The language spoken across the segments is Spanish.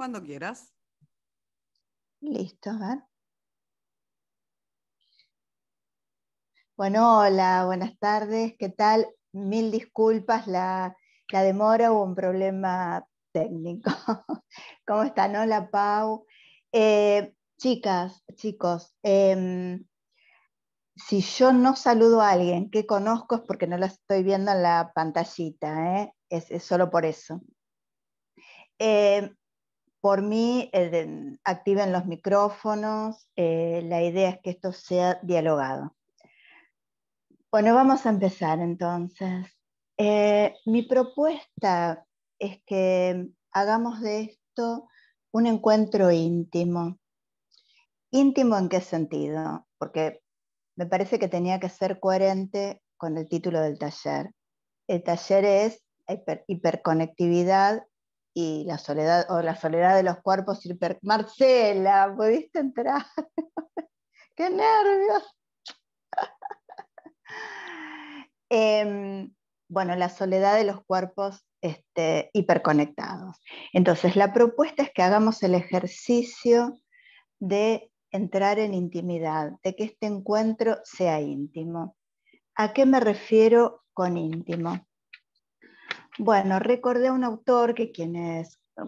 Cuando quieras. Listo, a ver. Bueno, hola, buenas tardes, ¿qué tal? Mil disculpas la, demora, hubo un problema técnico. ¿Cómo están? Hola, Pau. Eh, chicas, chicos, em, si yo no saludo a alguien que conozco es porque no la estoy viendo en la pantallita, ¿eh? es, es, solo por eso. Eh, por mí, activen los micrófonos, eh, la idea es que esto sea dialogado. Bueno, vamos a empezar entonces. Eh, mi propuesta es que hagamos de esto un encuentro íntimo. ¿Íntimo en qué sentido? Porque me parece que tenía que ser coherente con el título del taller. El taller es hiperconectividad y la soledad o la soledad de los cuerpos hiper... Marcela, ¿pudiste entrar? ¡Qué nervios! Em, bueno, la soledad de los cuerpos este, hiperconectados. Entonces, la propuesta es que hagamos el ejercicio de entrar en intimidad, de que este encuentro sea íntimo. ¿A qué me refiero con íntimo? Bueno, recordé a un autor que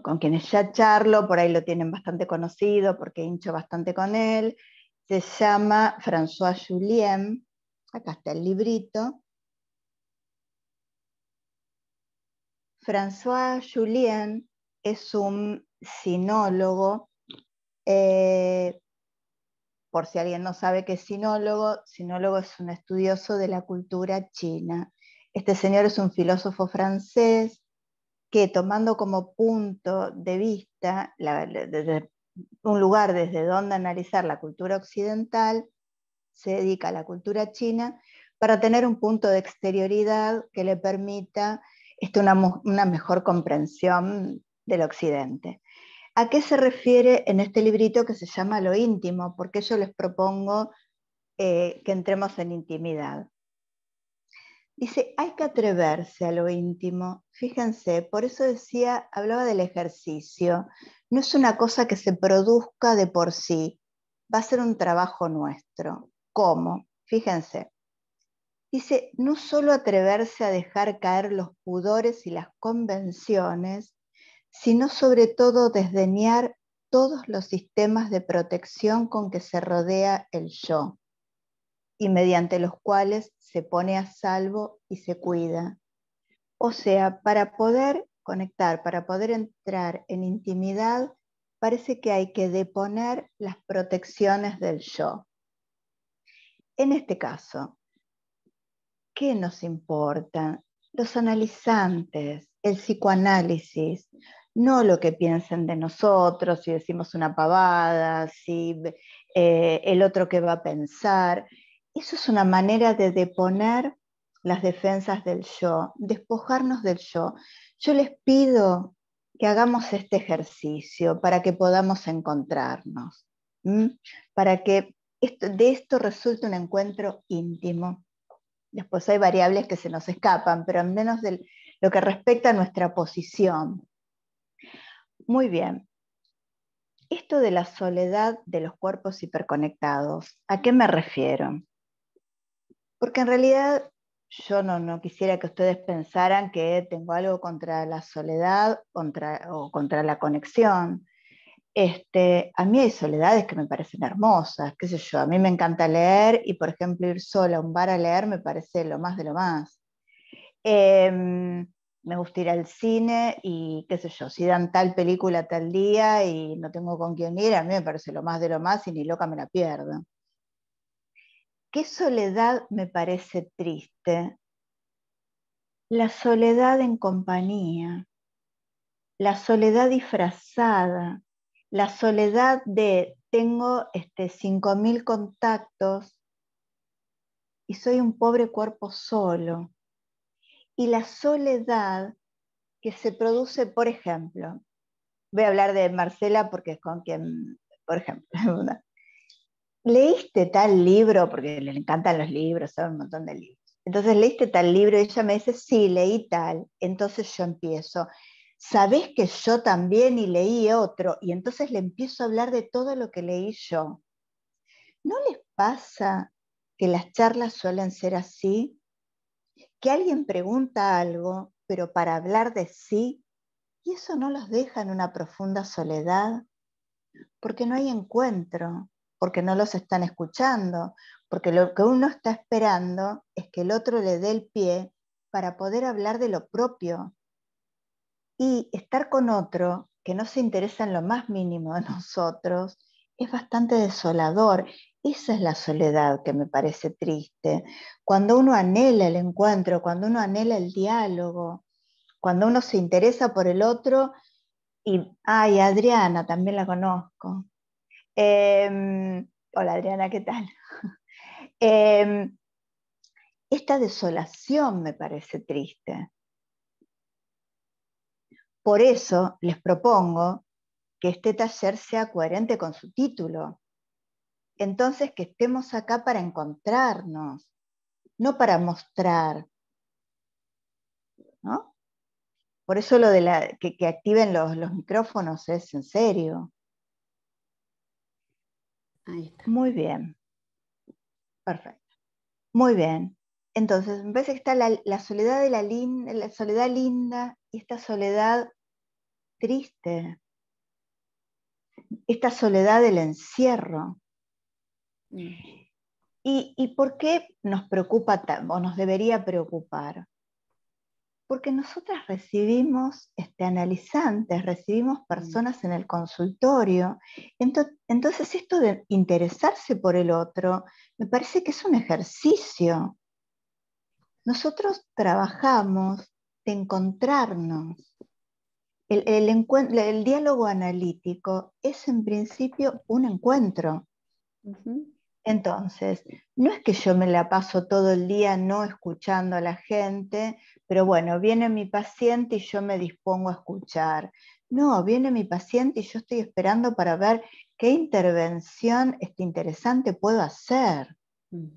con quienes ya charlo, por ahí lo tienen bastante conocido porque hincho bastante con él, se llama François Julien, acá está el librito. François Julien es un sinólogo, eh, por si alguien no sabe qué es sinólogo, sinólogo es un estudioso de la cultura china este señor es un filósofo francés que tomando como punto de vista un lugar desde donde analizar la cultura occidental, se dedica a la cultura china para tener un punto de exterioridad que le permita este, una, mejor comprensión del occidente. ¿A qué se refiere en este librito que se llama Lo íntimo? Porque yo les propongo eh, que entremos en intimidad. Dice, hay que atreverse a lo íntimo. Fíjense, por eso decía, hablaba del ejercicio. No es una cosa que se produzca de por sí, va a ser un trabajo nuestro. ¿Cómo? Fíjense. Dice, no solo atreverse a dejar caer los pudores y las convenciones, sino sobre todo desdeñar todos los sistemas de protección con que se rodea el yo y mediante los cuales se pone a salvo y se cuida. O sea, para poder conectar, para poder entrar en intimidad, parece que hay que deponer las protecciones del yo. En este caso, ¿qué nos importa? Los analizantes, el psicoanálisis, no lo que piensen de nosotros, si decimos una pavada, si eh, el otro que va a pensar eso es una manera de deponer las defensas del yo, despojarnos del yo. Yo les pido que hagamos este ejercicio para que podamos encontrarnos, para que de esto resulte un encuentro íntimo. Después hay variables que se nos escapan, pero al menos de lo que respecta a nuestra posición. Muy bien. Esto de la soledad de los cuerpos hiperconectados, ¿a qué me refiero? Porque en realidad yo no, quisiera que ustedes pensaran que tengo algo contra la soledad o contra la conexión. Este, a mí hay soledades que me parecen hermosas, qué sé yo, a mí me encanta leer y por ejemplo ir sola a un bar a leer me parece lo más de lo más. Em, me gusta ir al cine y qué sé yo, si dan tal película tal día y no tengo con quién ir, a mí me parece lo más de lo más y ni loca me la pierdo. ¿Qué soledad me parece triste? La soledad en compañía, la soledad disfrazada, la soledad de tengo este, 5.000 contactos y soy un pobre cuerpo solo. Y la soledad que se produce, por ejemplo, voy a hablar de Marcela porque es con quien, por ejemplo, leíste tal libro, porque le encantan los libros, sabe un montón de libros. Entonces, leíste tal libro y ella me dice, sí, leí tal. Entonces yo empiezo, ¿sabés que yo también y leí otro? Y entonces le empiezo a hablar de todo lo que leí yo. ¿No les pasa que las charlas suelen ser así? Que alguien pregunta algo, pero para hablar de sí, y eso no los deja en una profunda soledad, porque no hay encuentro, porque no los están escuchando, porque lo que uno está esperando es que el otro le dé el pie para poder hablar de lo propio. Y estar con otro que no se interesa en lo más mínimo de nosotros es bastante desolador. Esa es la soledad que me parece triste. Cuando uno anhela el encuentro, cuando uno anhela el diálogo, cuando uno se interesa por el otro y, ay, Adriana, también la conozco. Em, hola Adriana, ¿qué tal? Em, esta desolación me parece triste. Por eso les propongo que este taller sea coherente con su título. Entonces, que estemos acá para encontrarnos, no para mostrar. Por eso lo de que, activen los micrófonos es en serio. Muy bien. Perfecto. Muy bien. Entonces, me está la, soledad de la, la soledad linda y esta soledad triste. Esta soledad del encierro. Mm. ¿Y, ¿Y, por qué nos preocupa o nos debería preocupar? porque nosotras recibimos este, analizantes, recibimos mm. personas en el consultorio. Entonces esto de interesarse por el otro, me parece que es un ejercicio. Nosotros trabajamos de encontrarnos. El, diálogo analítico es en principio un encuentro. Entonces, no es que yo me la paso todo el día no escuchando a la gente, pero bueno, viene mi paciente y yo me dispongo a escuchar. No, viene mi paciente y yo estoy esperando para ver qué intervención este interesante puedo hacer. Mm.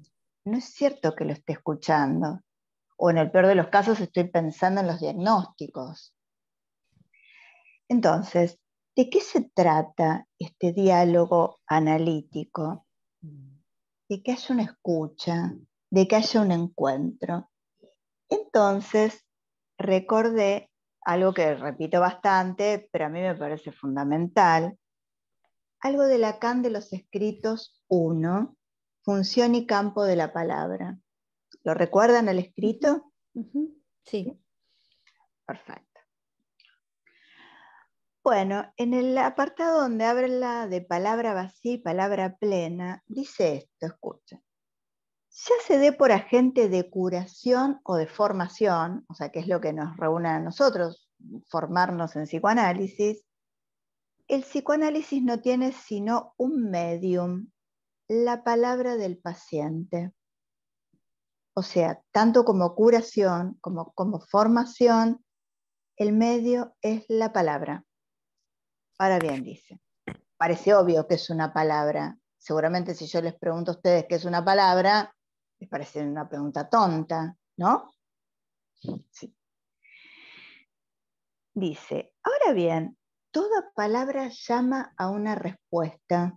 No es cierto que lo esté escuchando. O en el peor de los casos estoy pensando en los diagnósticos. Entonces, ¿de qué se trata este diálogo analítico? Mm de que haya una escucha, de que haya un encuentro. Entonces, recordé algo que repito bastante, pero a mí me parece fundamental, algo de Lacan de los escritos 1, función y campo de la palabra. ¿Lo recuerdan el escrito? Sí. Perfecto. Bueno, en el apartado donde habla de palabra vacía y palabra plena, dice esto, escucha. Ya se dé por agente de curación o de formación, o sea, que es lo que nos reúne a nosotros, formarnos en psicoanálisis, el psicoanálisis no tiene sino un medium, la palabra del paciente. O sea, tanto como curación como como formación, el medio es la palabra. Ahora bien, dice, parece obvio que es una palabra. Seguramente si yo les pregunto a ustedes qué es una palabra, les parece una pregunta tonta, ¿no? Dice, ahora bien, toda palabra llama a una respuesta.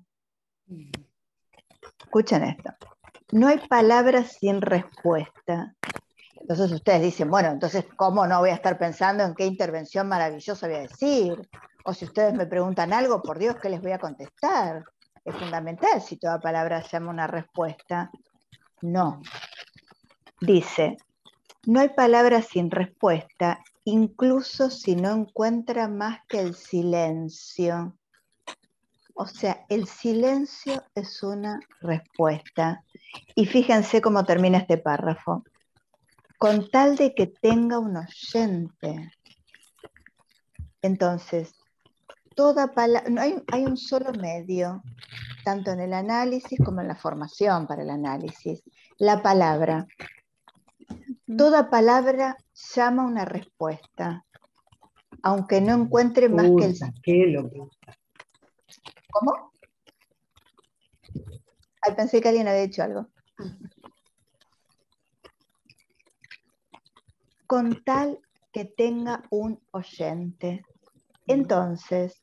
Escuchen esto. No hay palabra sin respuesta. Entonces ustedes dicen, bueno, entonces, ¿cómo no voy a estar pensando en qué intervención maravillosa voy a decir? o si ustedes me preguntan algo, por Dios, ¿qué les voy a contestar? Es fundamental si toda palabra llama una respuesta. No. Dice, no hay palabra sin respuesta, incluso si no encuentra más que el silencio. O sea, el silencio es una respuesta. Y fíjense cómo termina este párrafo. Con tal de que tenga un oyente. Entonces, toda palabra, hay, un solo medio, tanto en el análisis como en la formación para el análisis, la palabra. Toda palabra llama una respuesta, aunque no encuentre más que el... ¿Cómo? Ay, pensé que alguien había dicho algo. Con tal que tenga un oyente. Entonces,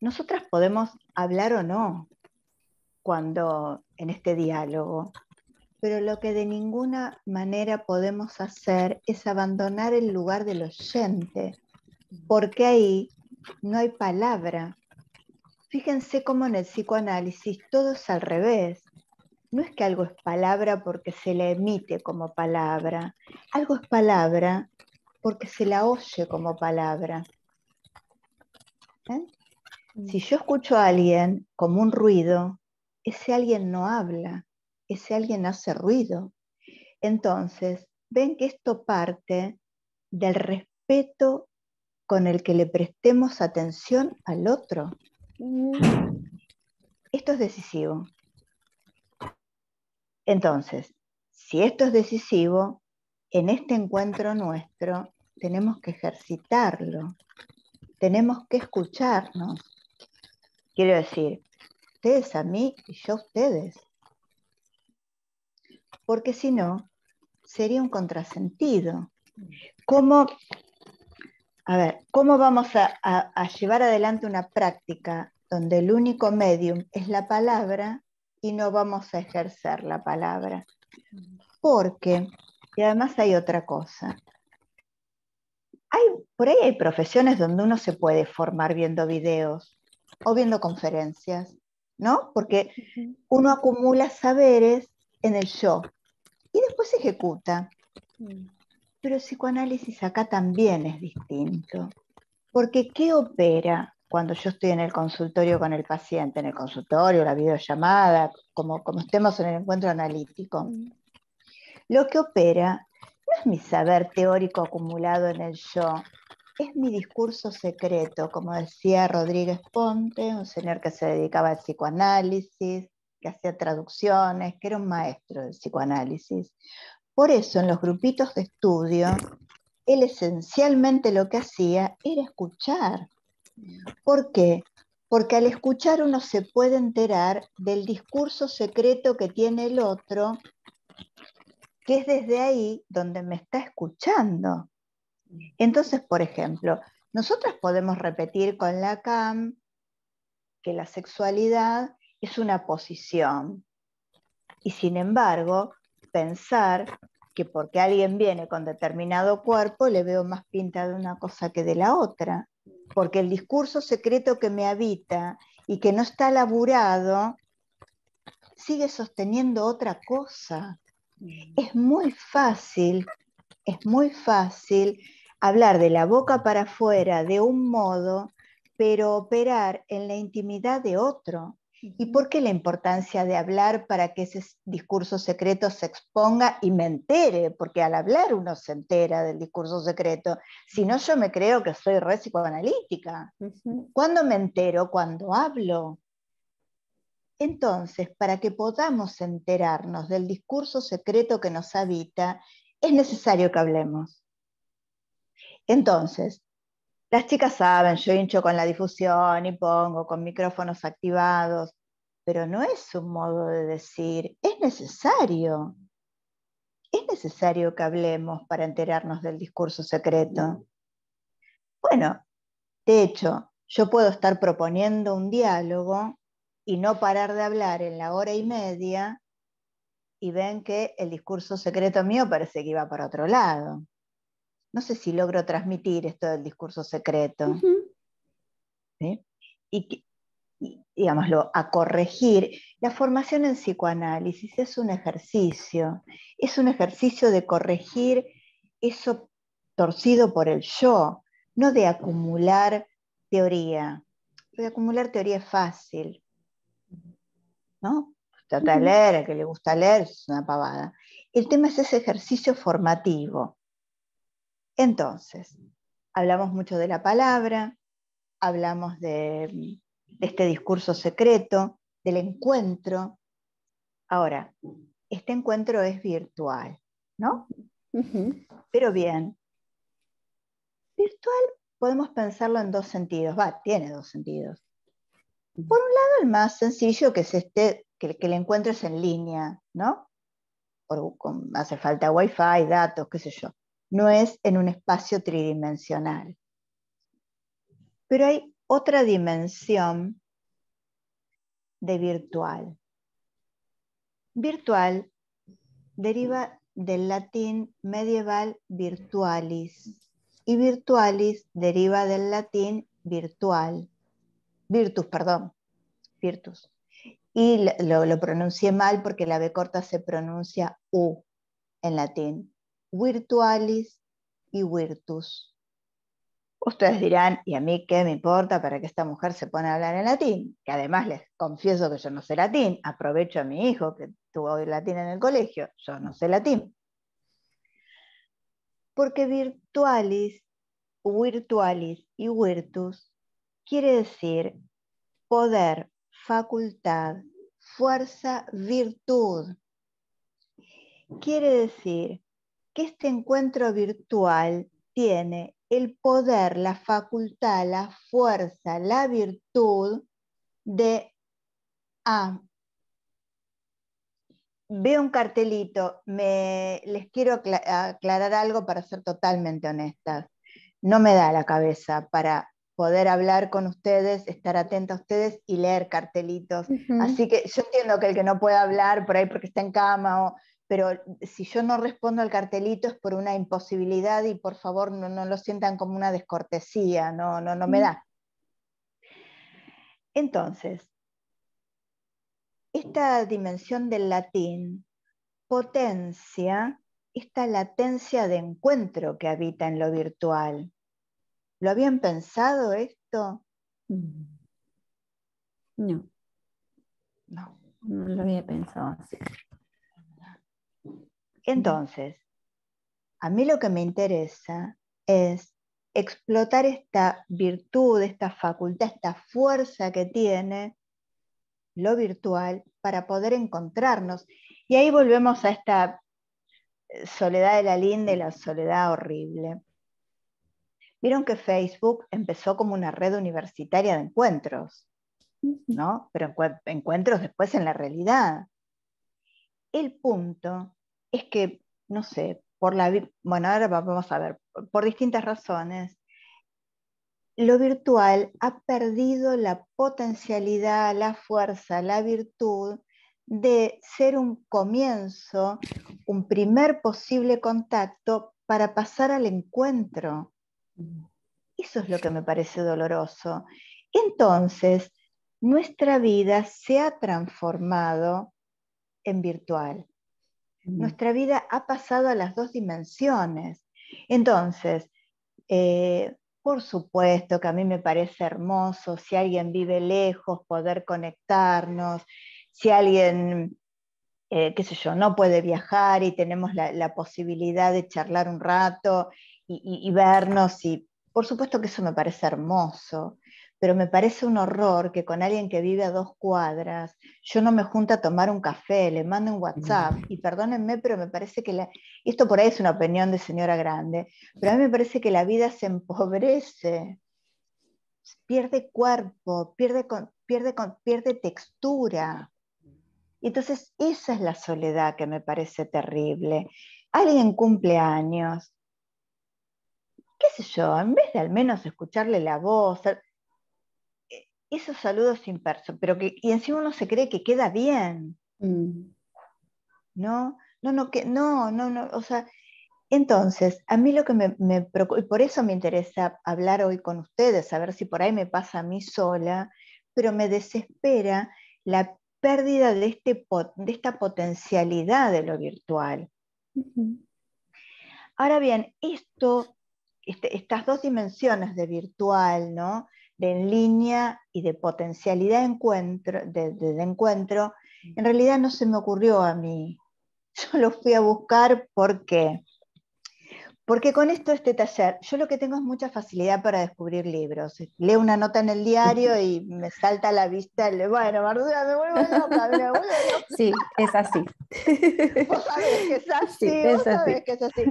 nosotras podemos hablar o no cuando en este diálogo, pero lo que de ninguna manera podemos hacer es abandonar el lugar del oyente, porque ahí no hay palabra. Fíjense cómo en el psicoanálisis todo es al revés. No es que algo es palabra porque se le emite como palabra, algo es palabra porque se la oye como palabra. Si yo escucho a alguien como un ruido, ese alguien no habla, ese alguien hace ruido. Entonces, ven que esto parte del respeto con el que le prestemos atención al otro. Esto es decisivo. Entonces, si esto es decisivo, en este encuentro nuestro tenemos que ejercitarlo tenemos que escucharnos. Quiero decir, ustedes a mí y yo a ustedes. Porque si no, sería un contrasentido. ¿Cómo, a ver, ¿cómo vamos a, a llevar adelante una práctica donde el único medium es la palabra y no vamos a ejercer la palabra? Porque, y además hay otra cosa, por ahí hay profesiones donde uno se puede formar viendo videos o viendo conferencias, ¿no? Porque uno acumula saberes en el yo y después ejecuta. Mm. Pero el psicoanálisis acá también es distinto, porque ¿qué opera cuando yo estoy en el consultorio con el paciente, en el consultorio, la videollamada, como, como estemos en el encuentro analítico? Mm. Lo que opera no es mi saber teórico acumulado en el yo, es mi discurso secreto, como decía Rodríguez Ponte, un señor que se dedicaba al psicoanálisis, que hacía traducciones, que era un maestro del psicoanálisis. Por eso en los grupitos de estudio, él esencialmente lo que hacía era escuchar. ¿Por qué? Porque al escuchar uno se puede enterar del discurso secreto que tiene el otro que es desde ahí donde me está escuchando. Entonces, por ejemplo, nosotras podemos repetir con la CAM que la sexualidad es una posición y sin embargo pensar que porque alguien viene con determinado cuerpo le veo más pinta de una cosa que de la otra, porque el discurso secreto que me habita y que no está laburado sigue sosteniendo otra cosa. Mm. es muy fácil, es muy fácil hablar de la boca para afuera de un modo, pero operar en la intimidad de otro. ¿Y por qué la importancia de hablar para que ese discurso secreto se exponga y me entere? Porque al hablar uno se entera del discurso secreto. Si no, yo me creo que soy re psicoanalítica. ¿Cuándo me entero? Cuando hablo. Entonces, para que podamos enterarnos del discurso secreto que nos habita, es necesario que hablemos. Entonces, las chicas saben, yo hincho con la difusión y pongo con micrófonos activados, pero no es un modo de decir, es necesario. Es necesario que hablemos para enterarnos del discurso secreto. Bueno, de hecho, yo puedo estar proponiendo un diálogo y no parar de hablar en la hora y media y ven que el discurso secreto mío parece que iba para otro lado. No sé si logro transmitir esto del discurso secreto. Y, digámoslo, a corregir. La formación en psicoanálisis es un ejercicio, es un ejercicio de corregir eso torcido por el yo, no de acumular teoría. de acumular teoría es fácil, ¿no? Trata de leer, el que le gusta leer, es una pavada. El tema es ese ejercicio formativo. Entonces, hablamos mucho de la palabra, hablamos de, mm, este discurso secreto, del encuentro. Ahora, este encuentro es virtual, ¿no? Pero bien, virtual podemos pensarlo en dos sentidos, va, tiene dos sentidos. Por un lado, el más sencillo que es este, que, que le encuentres en línea, ¿no? hace falta wifi, datos, qué sé yo. No es en un espacio tridimensional. Pero hay otra dimensión de virtual. Virtual deriva del latín medieval virtualis y virtualis deriva del latín virtual. Virtus, perdón, Virtus. Y lo, lo pronuncié mal porque la B corta se pronuncia U en latín. Virtualis y virtus. Ustedes dirán, ¿y a mí qué me importa para que esta mujer se pone a hablar en latín? Que además les confieso que yo no sé latín, aprovecho a mi hijo que tuvo latín en el colegio, yo no sé latín. Porque virtualis, virtualis y virtus quiere decir poder, facultad, fuerza, virtud. Quiere decir que este encuentro virtual tiene el poder, la facultad, la fuerza, la virtud de ah, Veo un cartelito, me, les quiero aclarar algo para ser totalmente honestas. No me da la cabeza para poder hablar con ustedes, estar atento a ustedes y leer cartelitos. Así que yo entiendo que el que no puede hablar por ahí porque está en cama, o, pero si yo no respondo al cartelito es por una imposibilidad y por favor no, no lo sientan como una descortesía, no, no, no me mm. da. Entonces, esta dimensión del latín potencia esta latencia de encuentro que habita en lo virtual. ¿Lo habían pensado esto? Mm. No. No. No lo había pensado así. Entonces, a mí lo que me interesa es explotar esta virtud, esta facultad, esta fuerza que tiene lo virtual para poder encontrarnos. Y ahí volvemos a esta eh, soledad de la linda y la soledad horrible. Vieron que Facebook empezó como una red universitaria de encuentros, ¿no? Pero encuentros después en la realidad. El punto es que, no sé, por la, bueno, ahora vamos a ver, por distintas razones, lo virtual ha perdido la potencialidad, la fuerza, la virtud de ser un comienzo, un primer posible contacto para pasar al encuentro, eso es lo que me parece doloroso. Entonces, nuestra vida se ha transformado en virtual. Mm. Nuestra vida ha pasado a las dos dimensiones. Entonces, eh, por supuesto que a mí me parece hermoso si alguien vive lejos poder conectarnos, si alguien, eh, qué sé yo, no puede viajar y tenemos la posibilidad de charlar un rato y, vernos y por supuesto que eso me parece hermoso, pero me parece un horror que con alguien que vive a dos cuadras, yo no me junta a tomar un café, le mando un WhatsApp, y perdónenme, pero me parece que la, esto por ahí es una opinión de señora grande, pero a mí me parece que la vida se empobrece, pierde cuerpo, pierde, pierde, pierde textura. Entonces, esa es la soledad que me parece terrible. Alguien cumple años, qué sé yo, en vez de al menos escucharle la voz, eh, esos saludos impersos, pero que, y encima uno se cree que queda bien. Mm. ¿No? No, no, que, no, no, no, o sea, entonces, a mí lo que me, preocupa, y por eso me interesa hablar hoy con ustedes, a ver si por ahí me pasa a mí sola, pero me desespera la pérdida de, este, esta potencialidad de lo virtual. Ahora bien, esto este, estas dos dimensiones de virtual, ¿no? de en línea y de potencialidad de encuentro, de, encuentro, en realidad no se me ocurrió a mí. Yo lo fui a buscar porque, porque con esto, este taller, yo lo que tengo es mucha facilidad para descubrir libros. Leo una nota en el diario y me salta a la vista el, bueno, Mardura, me vuelvo loca, me Sí, es así. Vos sabés que es así, que es así.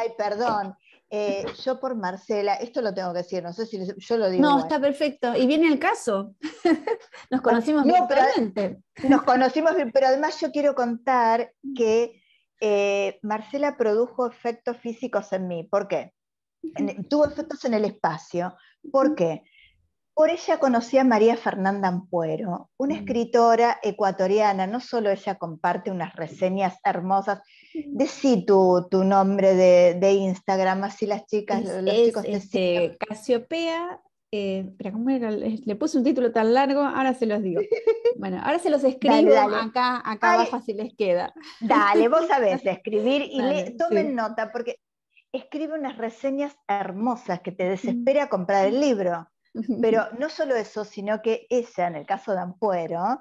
Ay, perdón. Eh, yo por Marcela, esto lo tengo que decir, no sé si yo lo digo. No, está perfecto. Y viene el caso. nos conocimos no, Pero, nos conocimos, pero además yo quiero contar mm. que eh, Marcela produjo efectos físicos en mí. ¿Por qué? tuvo efectos en el espacio. ¿Por qué? Por ella conocí a María Fernanda Ampuero, una mm. escritora ecuatoriana. No solo ella comparte unas reseñas hermosas, Decí tu, nombre de, Instagram, así las chicas, los chicos este, Casiopea, eh, ¿cómo era? Le puse un título tan largo, ahora se los digo. Bueno, ahora se los escribo, acá, abajo si les queda. Dale, vos sabés escribir y tomen nota, porque escribe unas reseñas hermosas que te desespera comprar el libro. Pero no solo eso, sino que ella, en el caso de Ampuero,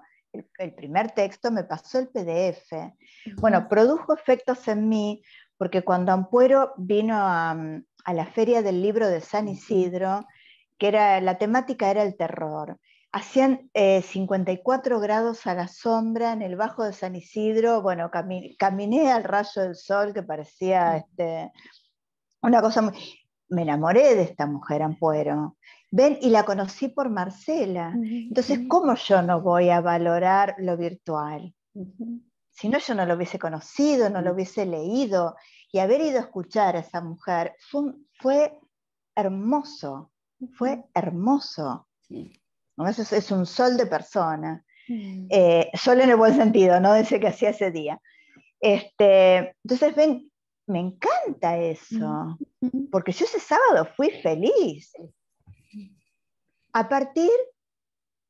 el, primer texto, me pasó el PDF. Bueno, produjo efectos en mí porque cuando Ampuero vino a, mm, la feria del libro de San Isidro, que era, la temática era el terror, hacían 54 eh, grados a la sombra en el bajo de San Isidro, bueno, caminé al rayo del sol que parecía este, una cosa muy... Me enamoré de esta mujer Ampuero Ven, y la conocí por Marcela. Entonces, ¿cómo yo no voy a valorar lo virtual? Si no, yo no lo hubiese conocido, no lo hubiese leído. Y haber ido a escuchar a esa mujer fue, hermoso, fue hermoso. Es, un sol de persona. Mm. Eh, sol en el buen sentido, no ese que hacía ese día. Este, entonces, ven, me encanta eso, porque yo ese sábado fui feliz, a partir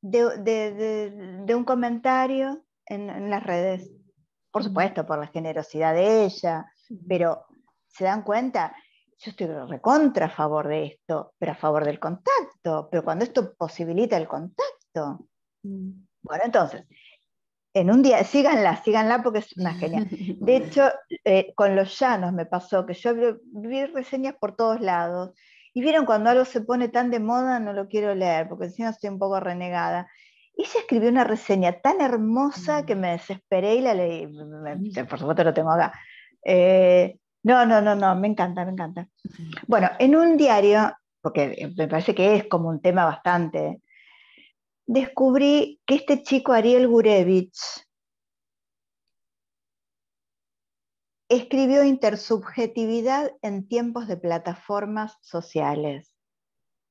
de, un comentario en, las redes. Por supuesto, por la generosidad de ella, pero se dan cuenta, yo estoy recontra a favor de esto, pero a favor del contacto, pero cuando esto posibilita el contacto. Mm. Bueno, entonces, en un día, síganla, síganla porque es una genial. De hecho, eh, con los llanos me pasó que yo vi reseñas por todos lados y vieron cuando algo se pone tan de moda, no lo quiero leer, porque no estoy un poco renegada. Y Ella escribió una reseña tan hermosa que mm. me desesperé y la leí. Por supuesto lo tengo acá. Eh, no, no, no, no, me encanta, me encanta. Bueno, en un diario, porque me parece que es como un tema bastante, descubrí que este chico Ariel Gurevich, escribió Intersubjetividad en tiempos de plataformas sociales.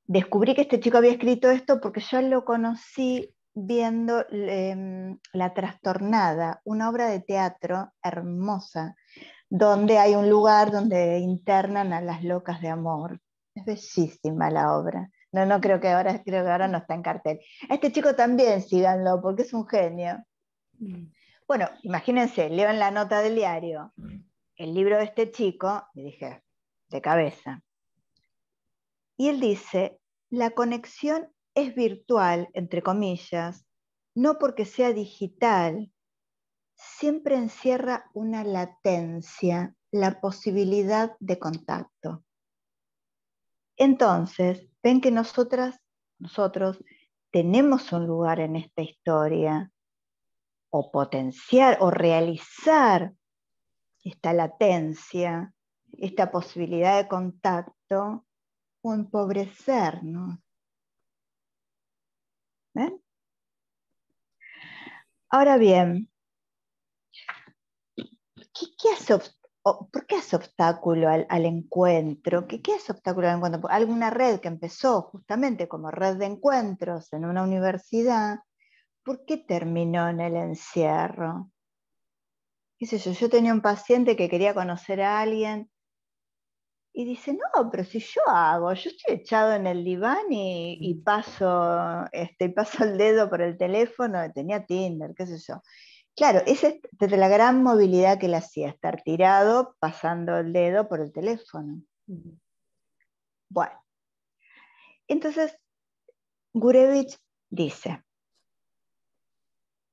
Descubrí que este chico había escrito esto porque yo lo conocí viendo em, La Trastornada, una obra de teatro hermosa, donde hay un lugar donde internan a las locas de amor. Es bellísima la obra. No, no creo que ahora, creo que ahora no está en cartel. este chico también síganlo, porque es un genio. Mm. Bueno, imagínense, leo en la nota del diario el libro de este chico y dije, de cabeza. Y él dice, la conexión es virtual, entre comillas, no porque sea digital, siempre encierra una latencia, la posibilidad de contacto. Entonces, ven que nosotras, nosotros tenemos un lugar en esta historia, o potenciar o realizar esta latencia, esta posibilidad de contacto o empobrecernos. ¿ven? Ahora bien, ¿qué, qué ¿por qué es obstáculo al, encuentro? ¿Qué, ¿Qué, obstáculo al encuentro? Alguna red que empezó justamente como red de encuentros en una universidad ¿por qué terminó en el encierro? ¿Qué sé yo? Yo tenía un paciente que quería conocer a alguien y dice, no, pero si yo hago, yo estoy echado en el diván y, mm. paso, este, paso el dedo por el teléfono, tenía Tinder, qué sé yo. Claro, esa es desde la gran movilidad que le hacía, estar tirado pasando el dedo por el teléfono. Bueno, entonces Gurevich dice,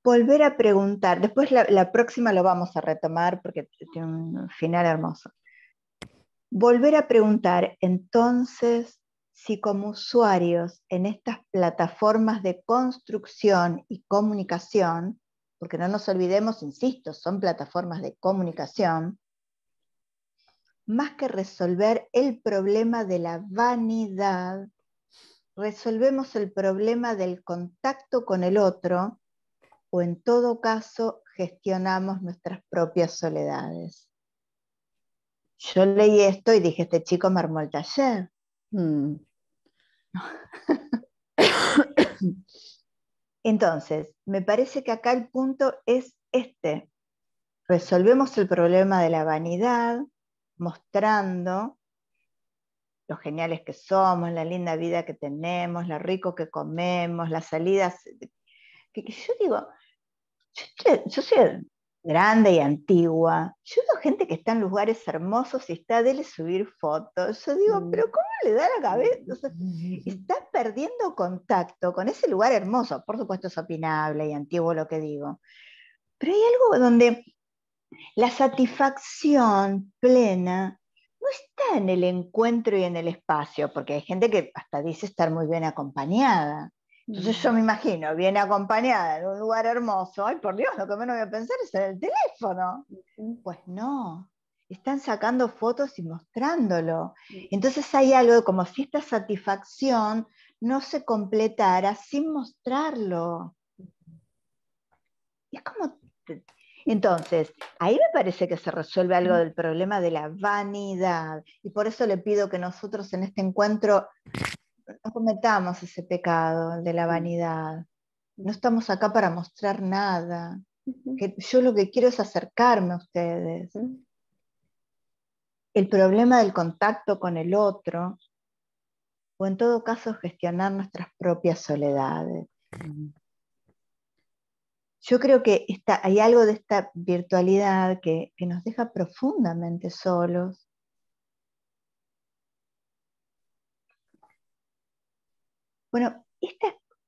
volver a preguntar. Después la, próxima lo vamos a retomar porque tiene un final hermoso. Volver a preguntar entonces si como usuarios en estas plataformas de construcción y comunicación, porque no nos olvidemos, insisto, son plataformas de comunicación, más que resolver el problema de la vanidad, resolvemos el problema del contacto con el otro o en todo caso gestionamos nuestras propias soledades. Yo leí esto y dije, este chico me armó el taller. Mm. Entonces, me parece que acá el punto es este. Resolvemos el problema de la vanidad mostrando lo geniales que somos, la linda vida que tenemos, lo rico que comemos, las salidas. que yo digo, yo, soy grande y antigua. Yo veo gente que está en lugares hermosos y está dele subir fotos. Yo digo, pero ¿cómo le da la cabeza? está perdiendo contacto con ese lugar hermoso. Por supuesto es opinable y antiguo lo que digo. Pero hay algo donde la satisfacción plena no está en el encuentro y en el espacio, porque hay gente que hasta dice estar muy bien acompañada. Entonces mm. yo me imagino, viene acompañada en un lugar hermoso, ay por Dios, lo que menos voy a pensar es en el teléfono. Pues no, están sacando fotos y mostrándolo. Entonces hay algo como si esta satisfacción no se completara sin mostrarlo. Es como... Entonces, ahí me parece que se resuelve algo mm. del problema de la vanidad. Y por eso le pido que nosotros en este encuentro no cometamos ese pecado, de la vanidad. No estamos acá para mostrar nada. yo lo que quiero es acercarme a ustedes. El problema del contacto con el otro, o en todo caso gestionar nuestras propias soledades. Yo creo que hay algo de esta virtualidad que nos deja profundamente solos Bueno,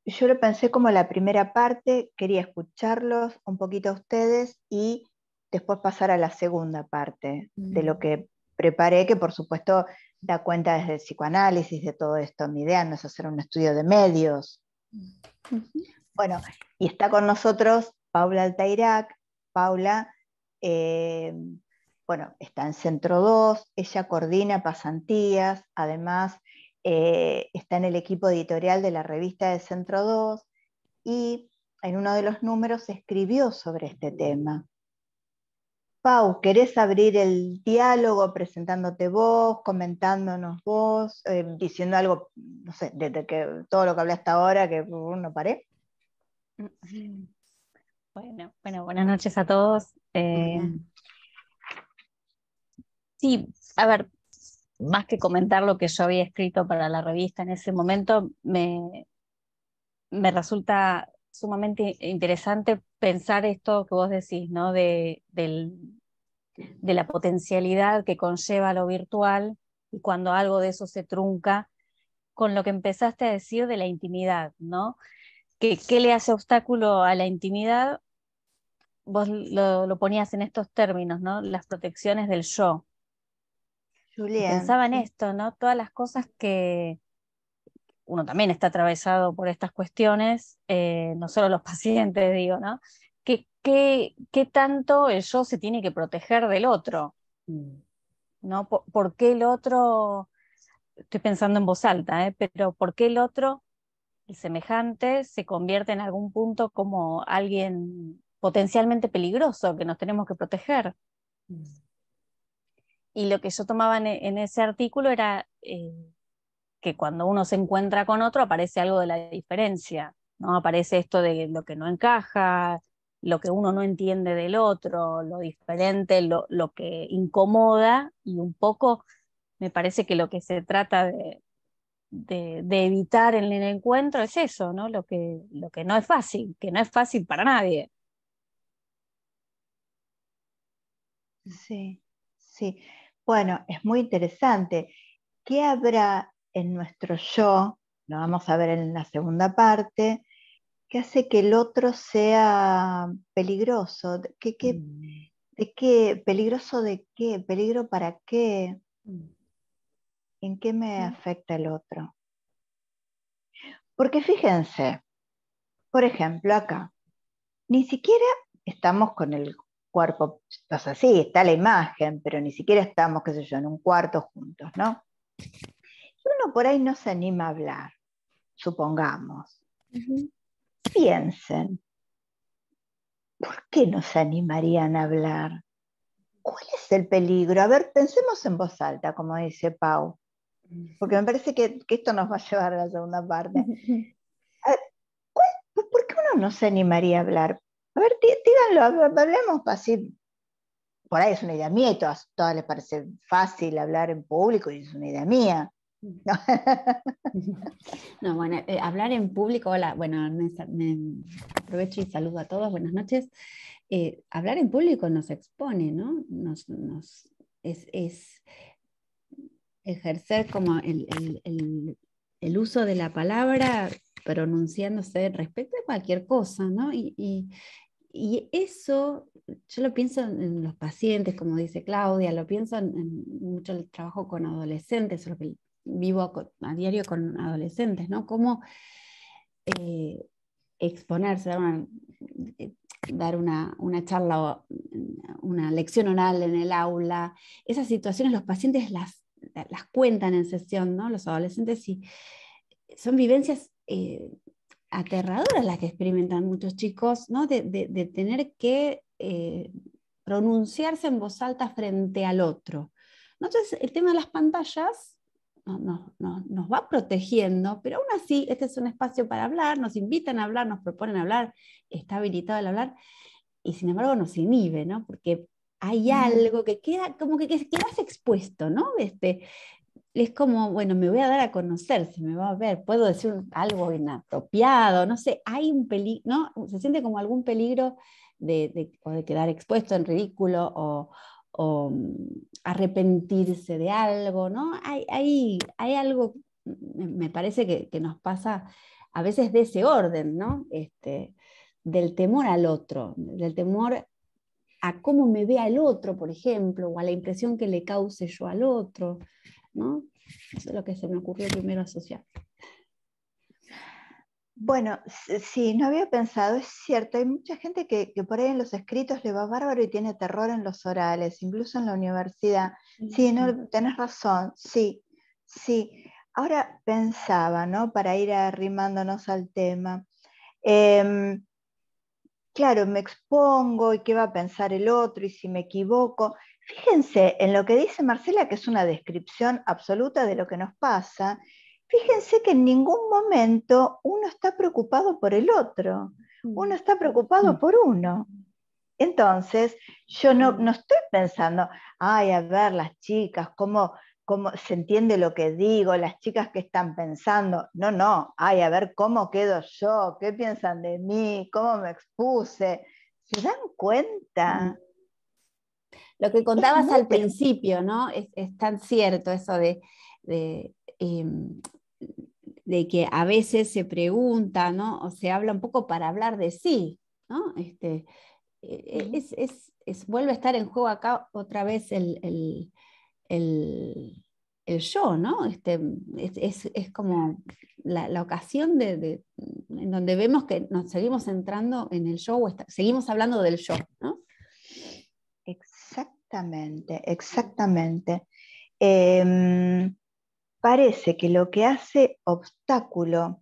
yo lo pensé como la primera parte, quería escucharlos un poquito a ustedes y después pasar a la segunda parte de lo mm. que preparé, que por supuesto da cuenta desde el psicoanálisis de todo esto. Mi idea no es hacer un estudio de medios. Bueno, y está con nosotros Paula Altairac. Paula, eh, bueno, está en Centro 2, ella coordina pasantías, además eh, está en el equipo editorial de la revista de Centro 2 y en uno de los números escribió sobre este tema. Pau, ¿querés abrir el diálogo presentándote vos, comentándonos vos, eh, diciendo algo, no sé, desde que todo lo que hablé hasta ahora, que no paré? Mm-hmm. Bueno, buenas noches a todos. Eh, sí, a ver, más que comentar lo que yo había escrito para la revista en ese momento, me, resulta sumamente interesante pensar esto que vos decís, ¿no? De, la potencialidad que conlleva lo virtual y cuando algo de eso se trunca, con lo que empezaste a decir de la intimidad, ¿no? ¿Qué, le hace obstáculo a la intimidad? Vos lo, lo, ponías en estos términos, ¿no? Las protecciones del yo, Pensaba en esto, ¿no? Todas las cosas que uno también está atravesado por estas cuestiones, eh, no solo los pacientes, digo, ¿no? ¿Qué, qué, tanto el yo se tiene que proteger del otro? Mm. ¿No? ¿Por, qué el otro, estoy pensando en voz alta, eh, pero por qué el otro, el semejante, se convierte en algún punto como alguien potencialmente peligroso que nos tenemos que proteger? Mm. Y lo que yo tomaba en, e, ese artículo era eh, que cuando uno se encuentra con otro aparece algo de la diferencia, ¿no? Aparece esto de lo que no encaja, lo que uno no entiende del otro, lo diferente, lo, que incomoda y un poco me parece que lo que se trata de, evitar en el encuentro es eso, ¿no? lo que no es fácil, que no es fácil para nadie. Sí, sí. Bueno, es muy interesante. ¿Qué habrá en nuestro yo? Lo vamos a ver en la segunda parte. ¿Qué hace que el otro sea peligroso? Mm. ¿Qué, ¿Peligro para qué? Mm. ¿En qué me mm. afecta el otro? Porque fíjense, por ejemplo, acá, ni siquiera estamos con el cuerpo, o así está la imagen, pero ni siquiera estamos, qué sé yo, en un cuarto juntos, ¿no? Y uno por ahí no se anima a hablar, supongamos. Piensen, ¿por qué no se animarían a hablar? ¿Cuál es el peligro? A ver, pensemos en voz alta, como dice Pau, porque me parece que, esto nos va a llevar a la segunda parte. ¿Por qué uno no se animaría a hablar? A ver, díganlo, hablemos así. Por ahí es una idea mía y todas, todas les parece fácil hablar en público y es una idea mía. No, bueno, eh, hablar en público, hola, bueno, me, aprovecho y saludo a todos, buenas noches. Eh, hablar en público nos expone, ¿no? Nos, nos es, ejercer como el, uso de la palabra pronunciándose respecto a cualquier cosa, ¿no? y, y eso, yo lo pienso en los pacientes, como dice Claudia, lo pienso en, mucho el trabajo con adolescentes, lo que vivo a, diario con adolescentes, ¿no? Cómo eh, exponerse, eh, dar, una, charla una, una, charla, una lección oral en el aula. Esas situaciones los pacientes las, las cuentan en sesión, ¿no? Los adolescentes y son vivencias eh, aterradoras las que experimentan muchos chicos, ¿no? de, tener que eh, pronunciarse en voz alta frente al otro. Entonces, el tema de las pantallas nos va protegiendo, pero aún así, este es un espacio para hablar, nos invitan a hablar, nos proponen hablar, está habilitado el hablar, y sin embargo nos inhibe, ¿no? Porque hay algo que queda, como que, quedas expuesto, ¿no? Este, es como, bueno, me voy a dar a conocer, se me va a ver, puedo decir algo inapropiado, no sé, hay un peligro, ¿no? Se siente como algún peligro de, quedar expuesto en ridículo o, mm, arrepentirse de algo, ¿no? Hay, hay, hay algo, me parece que, nos pasa a veces de ese orden, ¿no? Este, del temor al otro, del temor a cómo me vea el otro, por ejemplo, o a la impresión que le cause yo al otro. ¿no? Eso es lo que se me ocurrió primero asociar. Bueno, sí, no había pensado, es cierto, hay mucha gente que, por ahí en los escritos le va bárbaro y tiene terror en los orales, incluso en la universidad. Sí, no, tenés razón, sí, sí. Ahora pensaba, ¿no? Para ir arrimándonos al tema. Em, claro, me expongo y qué va a pensar el otro y si me equivoco. Fíjense en lo que dice Marcela, que es una descripción absoluta de lo que nos pasa. Fíjense que en ningún momento uno está preocupado por el otro, mm. uno está preocupado mm. por uno. Entonces, yo mm. no, estoy pensando, ay, a ver, las chicas, cómo, cómo se entiende lo que digo, las chicas que están pensando. No, no, ay, a ver cómo quedo yo, qué piensan de mí, cómo me expuse. ¿Se dan cuenta? Lo que contabas al principio, ¿no? Es, tan cierto eso de, em, de, que a veces se pregunta, ¿no? O se habla un poco para hablar de sí, ¿no? Este, e, e, es, vuelve a estar en juego acá otra vez el, yo, ¿no? Este, es, como la, ocasión de, en donde vemos que nos seguimos entrando en el yo seguimos hablando del yo, ¿no? Exactamente, exactamente. Em, parece que lo que hace obstáculo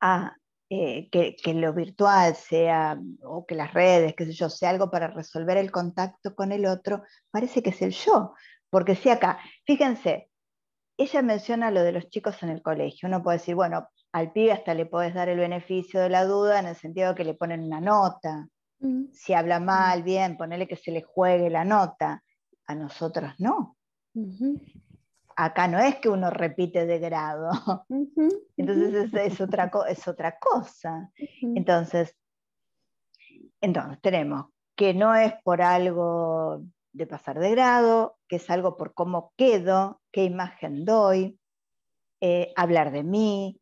a eh, que, lo virtual sea, o que las redes, qué sé yo, sea algo para resolver el contacto con el otro, parece que es el yo. Porque si acá, fíjense, ella menciona lo de los chicos en el colegio. Uno puede decir, bueno, al pibe hasta le podés dar el beneficio de la duda en el sentido de que le ponen una nota, si habla mal, bien, ponerle que se le juegue la nota. A nosotros no. Acá no es que uno repite de grado. Entonces es, otra, es otra cosa. Entonces, entonces tenemos que no es por algo de pasar de grado, que es algo por cómo quedo, qué imagen doy, eh, hablar de mí,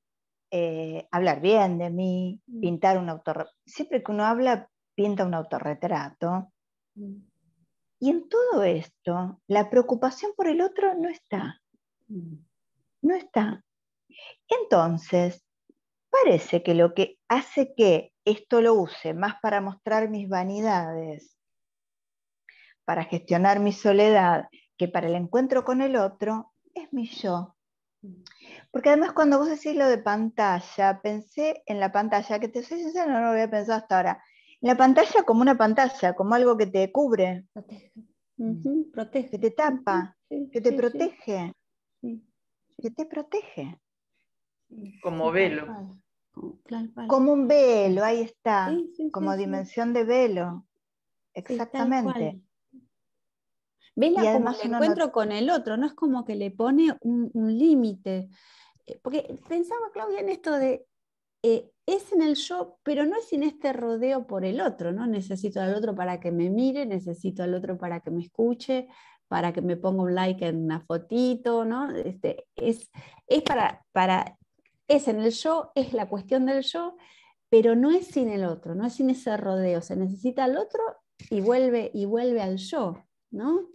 eh, hablar bien de mí, mm. pintar un autor. Siempre que uno habla, pinta un autorretrato. Mm. Y en todo esto, la preocupación por el otro no está. Mm. No está. Entonces, parece que lo que hace que esto lo use más para mostrar mis vanidades, para gestionar mi soledad, que para el encuentro con el otro, es mi yo. Mm. Porque además cuando vos decís lo de pantalla, pensé en la pantalla, que te soy sincera, no lo había pensado hasta ahora, la pantalla como una pantalla, como algo que te cubre, protege. que te tapa, que te protege, que te protege. Como velo. Como un velo, ahí está, como dimensión de velo. Exactamente. Vela además como el encuentro con el otro, no es como que le pone un límite. Eh, porque pensaba, Claudia, en esto de eh, es en el yo, pero no es sin este rodeo por el otro, ¿no? Necesito al otro para que me mire, necesito al otro para que me escuche, para que me ponga un like en una fotito, ¿no? Este, es, es para, para, es en el yo, es la cuestión del yo, pero no es sin el otro, no es sin ese rodeo, se necesita al otro y vuelve, y vuelve al yo, ¿no?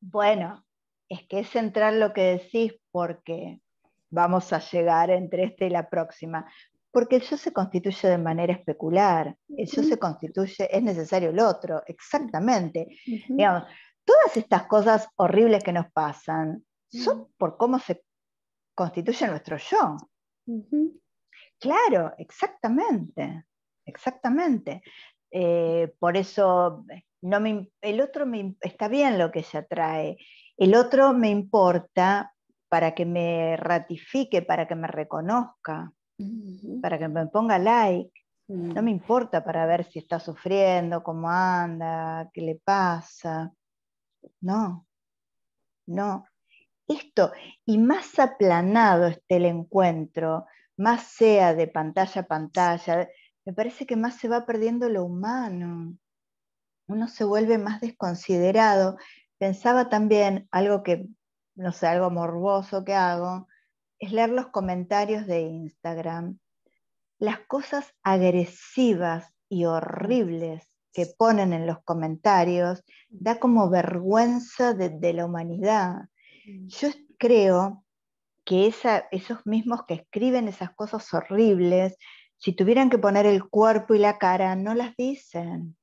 Bueno, es que es central lo que decís porque vamos a llegar entre este y la próxima, porque el yo se constituye de manera especular, el yo se constituye, es necesario el otro, exactamente. todas estas cosas horribles que nos pasan son por cómo se constituye nuestro yo. Claro, exactamente, exactamente. Eh, por eso eh, el otro me, está bien lo que se atrae, el otro me importa para que me ratifique, para que me reconozca para que me ponga like. No me importa para ver si está sufriendo, cómo anda, qué le pasa. No, no. Esto, y más aplanado esté el encuentro, más sea de pantalla a pantalla, me parece que más se va perdiendo lo humano. Uno se vuelve más desconsiderado. Pensaba también algo que, no sé, algo morboso que hago, es leer los comentarios de Instagram, las cosas agresivas y horribles que ponen en los comentarios, mm. da como vergüenza de, la humanidad. Mm. Yo creo que esos mismos que escriben esas cosas horribles, si tuvieran que poner el cuerpo y la cara, no las dicen.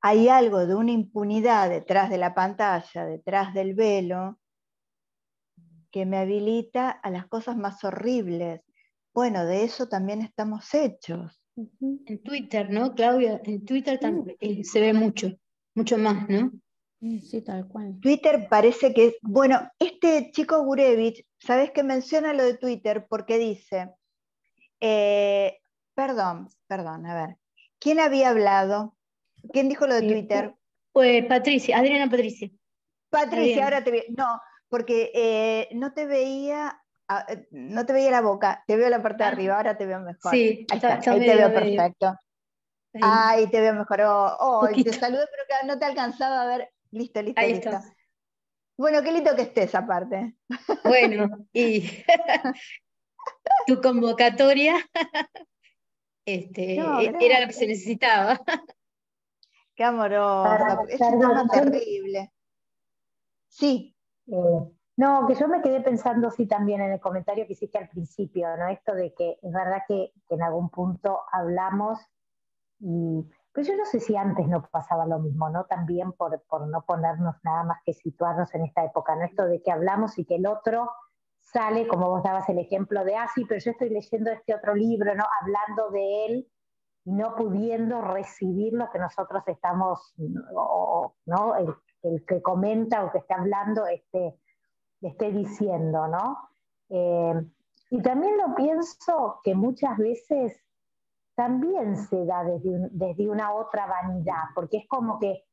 Hay algo de una impunidad detrás de la pantalla, detrás del velo, que me habilita a las cosas más horribles. Bueno, de eso también estamos hechos. En Twitter, ¿no, Claudia? En Twitter también se ve mucho, mucho más, ¿no? Sí, tal cual. Twitter parece que, es. bueno, este chico Gurevich, ¿sabes que menciona lo de Twitter? Porque dice, eh, perdón, perdón, a ver, ¿quién había hablado? ¿Quién dijo lo de eh, Twitter? Pues Patricia, Adriana Patricia. Patricia, ahora te... No, porque eh, no te veía ah, eh, no te veía la boca, te veo la parte de ah. arriba, ahora te veo mejor. Sí, ahí, te veo perfecto. Ay, te veo mejor. Oh, oh te saludo, pero no te alcanzaba a ver. Listo, listo, listo. Bueno, qué lindo que estés aparte. Bueno, y tu convocatoria este, e-, era lo que se necesitaba. Qué amorosa, es un tema terrible. Sí, eh, no, que yo me quedé pensando, sí, también en el comentario que hiciste al principio, ¿no? Esto de que es verdad que, en algún punto hablamos y pero pues yo no sé si antes no pasaba lo mismo, ¿no? También por, por, no ponernos nada más que situarnos en esta época, ¿no? Esto de que hablamos y que el otro sale, como vos dabas el ejemplo de, ah, sí, pero yo estoy leyendo este otro libro, ¿no? Hablando de él y no pudiendo recibir lo que nosotros estamos, ¿no? el que comenta o que está hablando esté, esté diciendo, ¿no? Eh, y también lo pienso que muchas veces también se da desde, una otra vanidad, porque es como que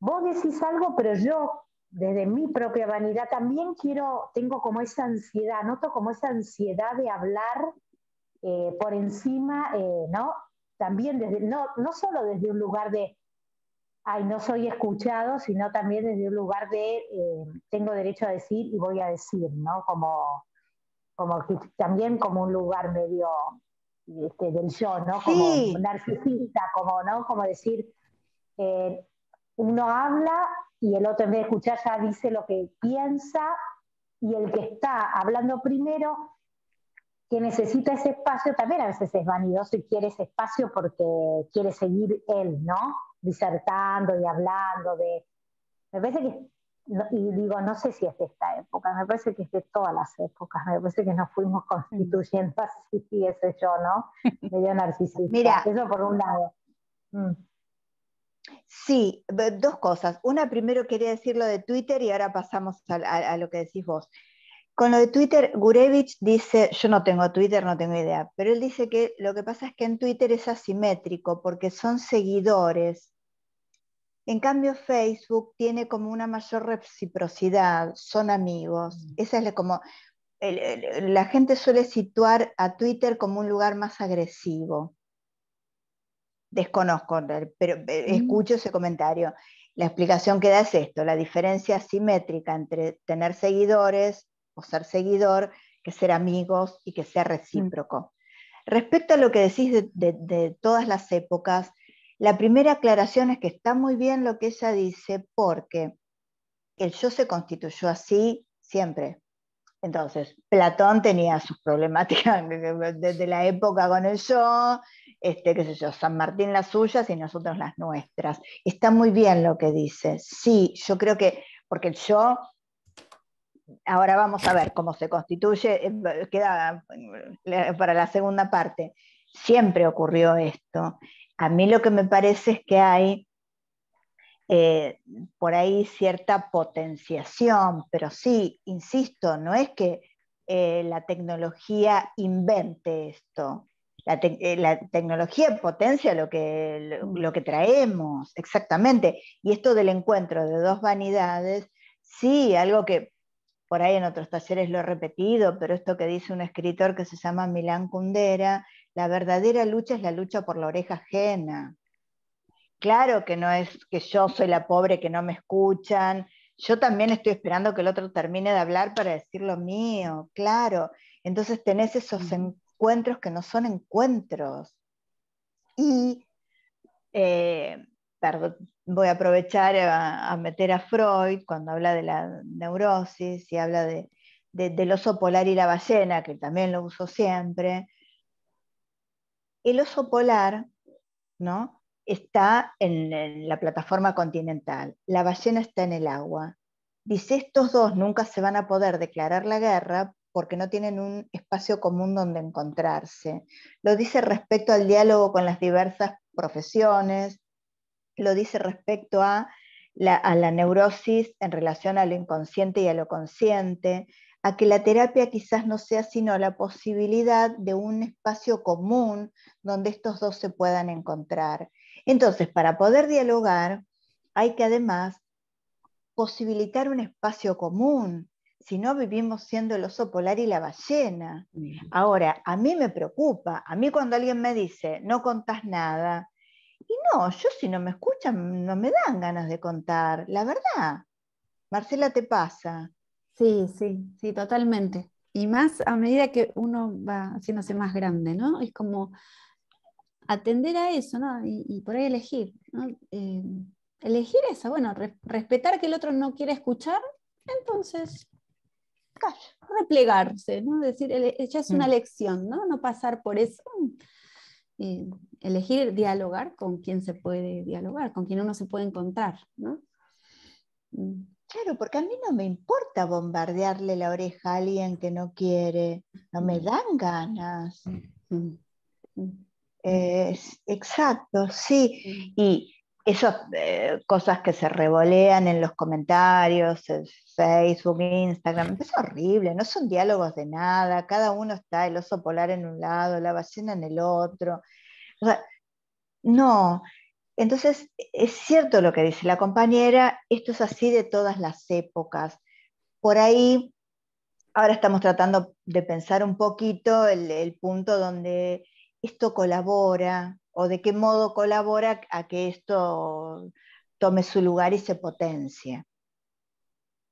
vos decís algo, pero yo desde mi propia vanidad también quiero, tengo como esa ansiedad, noto como esa ansiedad de hablar eh, por encima, eh, ¿no? También desde, no, no solo desde un lugar de, Ay, no soy escuchado, sino también desde un lugar de eh, tengo derecho a decir y voy a decir, ¿no? Como, como también como un lugar medio este, del yo, ¿no? Como sí. narcisista, como, ¿no? Como decir, eh, uno habla y el otro en vez de escuchar ya dice lo que piensa y el que está hablando primero, que necesita ese espacio, también a veces es vanidoso y quiere ese espacio porque quiere seguir él, ¿no? disertando y hablando de... Me parece que, y digo, no sé si es de esta época, me parece que es de todas las épocas, me parece que nos fuimos constituyendo así, eso yo, ¿no? Medio narcisista. Mira, eso por un lado. Mm. Sí, dos cosas. Una, primero quería decir lo de Twitter y ahora pasamos a lo que decís vos. Con lo de Twitter, Gurevich dice, yo no tengo Twitter, no tengo idea, pero él dice que lo que pasa es que en Twitter es asimétrico porque son seguidores en cambio, Facebook tiene como una mayor reciprocidad, son amigos. Mm. Esa es como la gente suele situar a Twitter como un lugar más agresivo. Desconozco, pero eh, mm. escucho ese comentario. La explicación que da es esto, la diferencia simétrica entre tener seguidores o ser seguidor, que ser amigos y que sea mm. recíproco. Respecto a lo que decís de todas las épocas, la primera aclaración es que está muy bien lo que ella dice porque el yo se constituyó así siempre. Entonces, Platón tenía sus problemáticas desde la época con el yo, este, qué sé yo, San Martín las suyas y nosotros las nuestras. Está muy bien lo que dice. Sí, yo creo que, porque el yo, ahora vamos a ver cómo se constituye, eh, queda eh, para la segunda parte. Siempre ocurrió esto. A mí lo que me parece es que hay eh, por ahí cierta potenciación, pero sí, insisto, no es que eh, la tecnología invente esto. Eh, la, tecnología potencia lo que, lo que traemos, exactamente. Y esto del encuentro de dos vanidades, sí, algo que por ahí en otros talleres lo he repetido, pero esto que dice un escritor que se llama Milán Kundera, la verdadera lucha es la lucha por la oreja ajena. Claro que no es que yo soy la pobre que no me escuchan. Yo también estoy esperando que el otro termine de hablar para decir lo mío, claro. Entonces tenés esos encuentros que no son encuentros. Y eh, voy a aprovechar a, meter a Freud cuando habla de la neurosis y habla del oso polar y la ballena, que también lo uso siempre, el oso polar ¿no? está en, la plataforma continental, la ballena está en el agua. Dice, estos dos nunca se van a poder declarar la guerra porque no tienen un espacio común donde encontrarse. Lo dice respecto al diálogo con las diversas profesiones, lo dice respecto a la neurosis en relación a lo inconsciente y a lo consciente, a que la terapia quizás no sea sino la posibilidad de un espacio común donde estos dos se puedan encontrar. Entonces, para poder dialogar, hay que además posibilitar un espacio común. Si no, vivimos siendo el oso polar y la ballena. Ahora, a mí me preocupa, a mí cuando alguien me dice, no contás nada, y no, yo si no me escuchan, no me dan ganas de contar, la verdad. Marcela, te pasa. Sí, sí, sí, totalmente. Y más a medida que uno va haciéndose más grande, ¿no? Es como atender a eso, ¿no? Y, por ahí elegir, ¿no? Eh, elegir eso, bueno, respetar que el otro no quiere escuchar, entonces replegarse, ¿no? Decir, ya es una mm. lección, ¿no? No pasar por eso. Eh, elegir dialogar con quien se puede dialogar, con quien uno se puede encontrar, ¿no? Mm. Claro, porque a mí no me importa bombardearle la oreja a alguien que no quiere, no me mm. dan ganas. Mm. Mm. exacto, sí. Y esas eh, cosas que se revolean en los comentarios, Facebook, Instagram, es horrible, no son diálogos de nada, cada uno está el oso polar en un lado, la ballena en el otro. O sea, no, entonces, es cierto lo que dice la compañera, esto es así de todas las épocas. Por ahí, ahora estamos tratando de pensar un poquito el, punto donde esto colabora o de qué modo colabora a que esto tome su lugar y se potencie.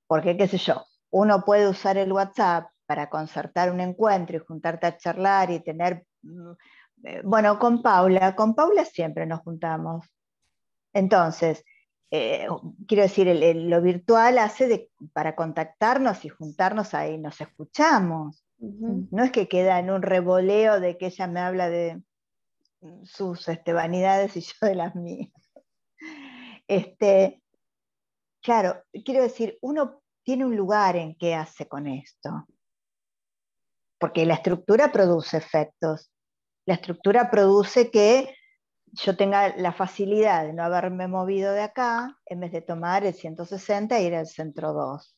Porque, qué sé yo, uno puede usar el WhatsApp para concertar un encuentro y juntarte a charlar y tener mm, eh, bueno, con Paula, con Paula siempre nos juntamos. Entonces, eh, quiero decir, lo virtual hace de, para contactarnos y juntarnos ahí, nos escuchamos. No es que queda en un revoleo de que ella me habla de sus este, vanidades y yo de las mías. Este, claro, quiero decir, uno tiene un lugar en qué hace con esto, porque la estructura produce efectos la estructura produce que yo tenga la facilidad de no haberme movido de acá en vez de tomar el 160 e ir al centro 2.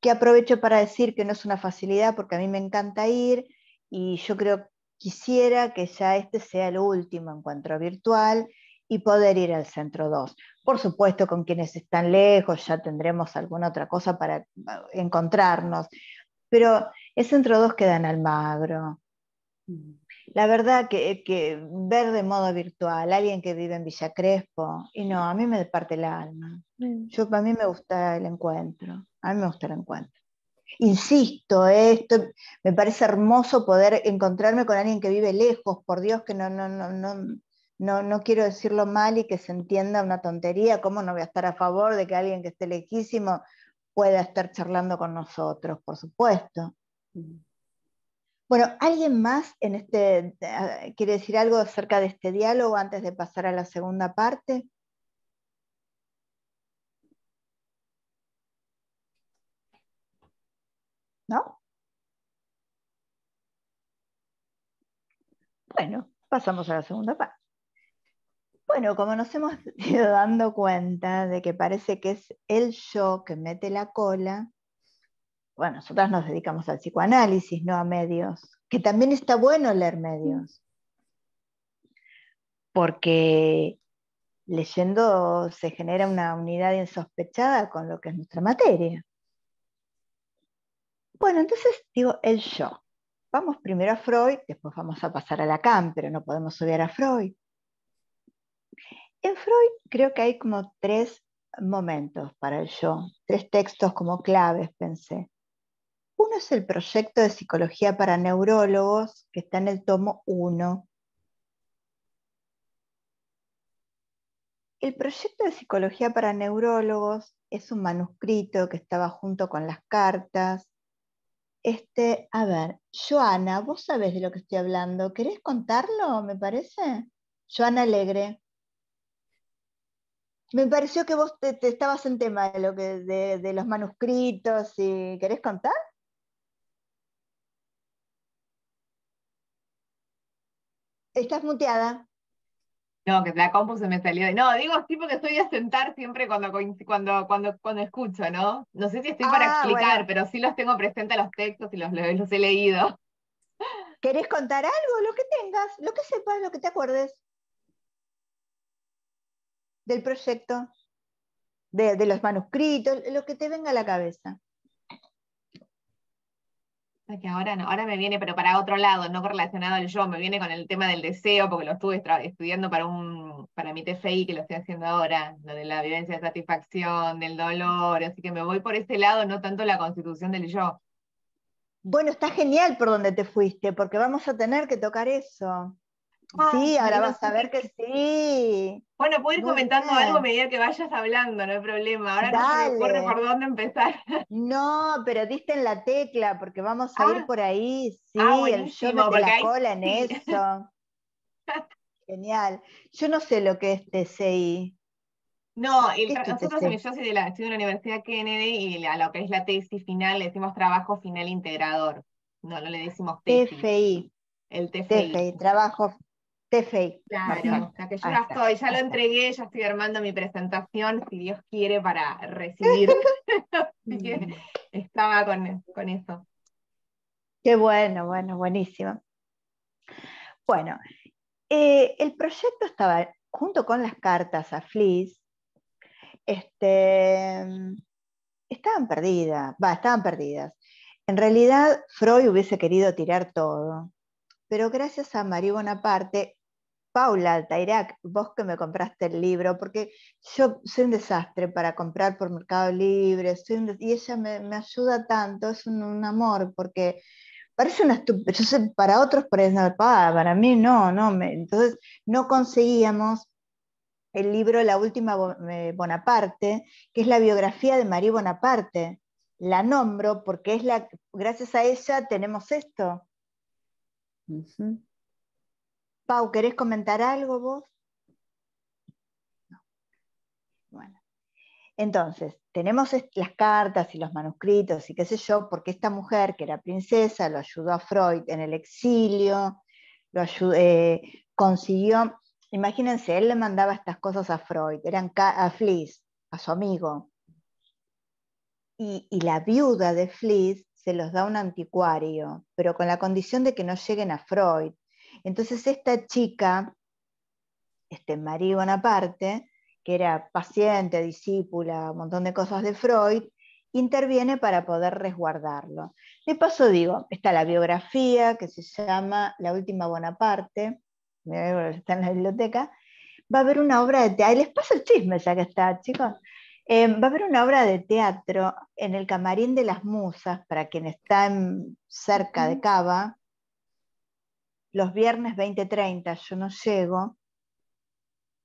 Que aprovecho para decir que no es una facilidad porque a mí me encanta ir y yo creo quisiera que ya este sea el último encuentro virtual y poder ir al centro 2. Por supuesto, con quienes están lejos ya tendremos alguna otra cosa para eh, encontrarnos, pero el centro 2 queda en Almagro. Mm. La verdad que, ver de modo virtual a alguien que vive en Villa Crespo, y no, a mí me parte el alma. Mm. Yo, mí me gusta el encuentro, a mí me gusta el encuentro. Insisto, eh, esto me parece hermoso poder encontrarme con alguien que vive lejos, por Dios que no, no, no, no, no, no quiero decirlo mal y que se entienda una tontería, ¿cómo no voy a estar a favor de que alguien que esté lejísimo pueda estar charlando con nosotros, por supuesto? Mm. Bueno, ¿alguien más en este, eh, quiere decir algo acerca de este diálogo antes de pasar a la segunda parte? ¿No? Bueno, pasamos a la segunda parte. Bueno, como nos hemos ido dando cuenta de que parece que es el yo que mete la cola, bueno, nosotras nos dedicamos al psicoanálisis, no a medios, que también está bueno leer medios, porque leyendo se genera una unidad insospechada con lo que es nuestra materia. Bueno, entonces digo el yo. Vamos primero a Freud, después vamos a pasar a Lacan, pero no podemos subir a Freud. En Freud creo que hay como tres momentos para el yo, tres textos como claves, pensé. Uno es el proyecto de psicología para neurólogos que está en el tomo 1. El proyecto de psicología para neurólogos es un manuscrito que estaba junto con las cartas. Este, a ver, Joana, vos sabés de lo que estoy hablando. ¿Querés contarlo, me parece? Joana Alegre. Me pareció que vos te, estabas en tema de, lo de, los manuscritos y querés contar. Estás muteada. No, que la compu se me salió. No, digo así porque estoy a sentar siempre cuando, cuando, cuando, cuando escucho, ¿no? No sé si estoy para ah, explicar, pero sí los tengo presentes los textos y los, los he leído. ¿Querés contar algo? Lo que tengas, lo que sepas, lo que te acuerdes del proyecto, de, de los manuscritos, lo que te venga a la cabeza que ahora, no, ahora me viene, pero para otro lado, no relacionado al yo, me viene con el tema del deseo, porque lo estuve estudiando para, un, para mi TFI, que lo estoy haciendo ahora, lo de la vivencia de satisfacción, del dolor, así que me voy por ese lado, no tanto la constitución del yo. Bueno, está genial por donde te fuiste, porque vamos a tener que tocar eso. Ah, sí, ahora vas a ver que sí. Bueno, puedo ir comentando algo a medida que vayas hablando, no hay problema. Ahora no se por dónde empezar. No, pero diste en la tecla, porque vamos a ir ah. por ahí. Sí, ah, el yo la cola en eso. Genial. Yo no sé lo que es TCI. No, nosotros en yo soy de, la, Universidad Kennedy y a lo que es la tesis final le decimos trabajo final integrador. No, no le decimos tesis. TFI. El TFI. TFI, trabajo fake Claro, que yo ya estoy, ya lo entregué, ya estoy armando mi presentación, si Dios quiere, para recibir. estaba con, eso. Qué bueno, bueno, buenísimo. Bueno, eh, el proyecto estaba junto con las cartas a Fliss, este, estaban perdidas, va, estaban perdidas. En realidad, Freud hubiese querido tirar todo, pero gracias a Marie Bonaparte Paula Tairac, vos que me compraste el libro, porque yo soy un desastre para comprar por Mercado Libre, y ella me, ayuda tanto, es un, amor, porque parece una estupidez, yo sé, para otros parece una para mí no, no, me, entonces no conseguíamos el libro La Última eh, Bonaparte, que es la biografía de María Bonaparte. La nombro porque es la, gracias a ella tenemos esto. Pau, ¿querés comentar algo vos? Bueno. Entonces, tenemos las cartas y los manuscritos y qué sé yo, porque esta mujer que era princesa lo ayudó a Freud en el exilio, lo eh, consiguió, imagínense, él le mandaba estas cosas a Freud, eran a Fliss, a su amigo. Y, la viuda de Fliss se los da a un anticuario, pero con la condición de que no lleguen a Freud. Entonces esta chica, este María Bonaparte, que era paciente, discípula, un montón de cosas de Freud, interviene para poder resguardarlo. De paso digo, está la biografía que se llama La última Bonaparte, está en la biblioteca, va a haber una obra de teatro, les pasa el chisme ya que está, chicos, eh, va a haber una obra de teatro en el Camarín de las Musas, para quien está cerca de Cava, los viernes 20.30, yo no llego,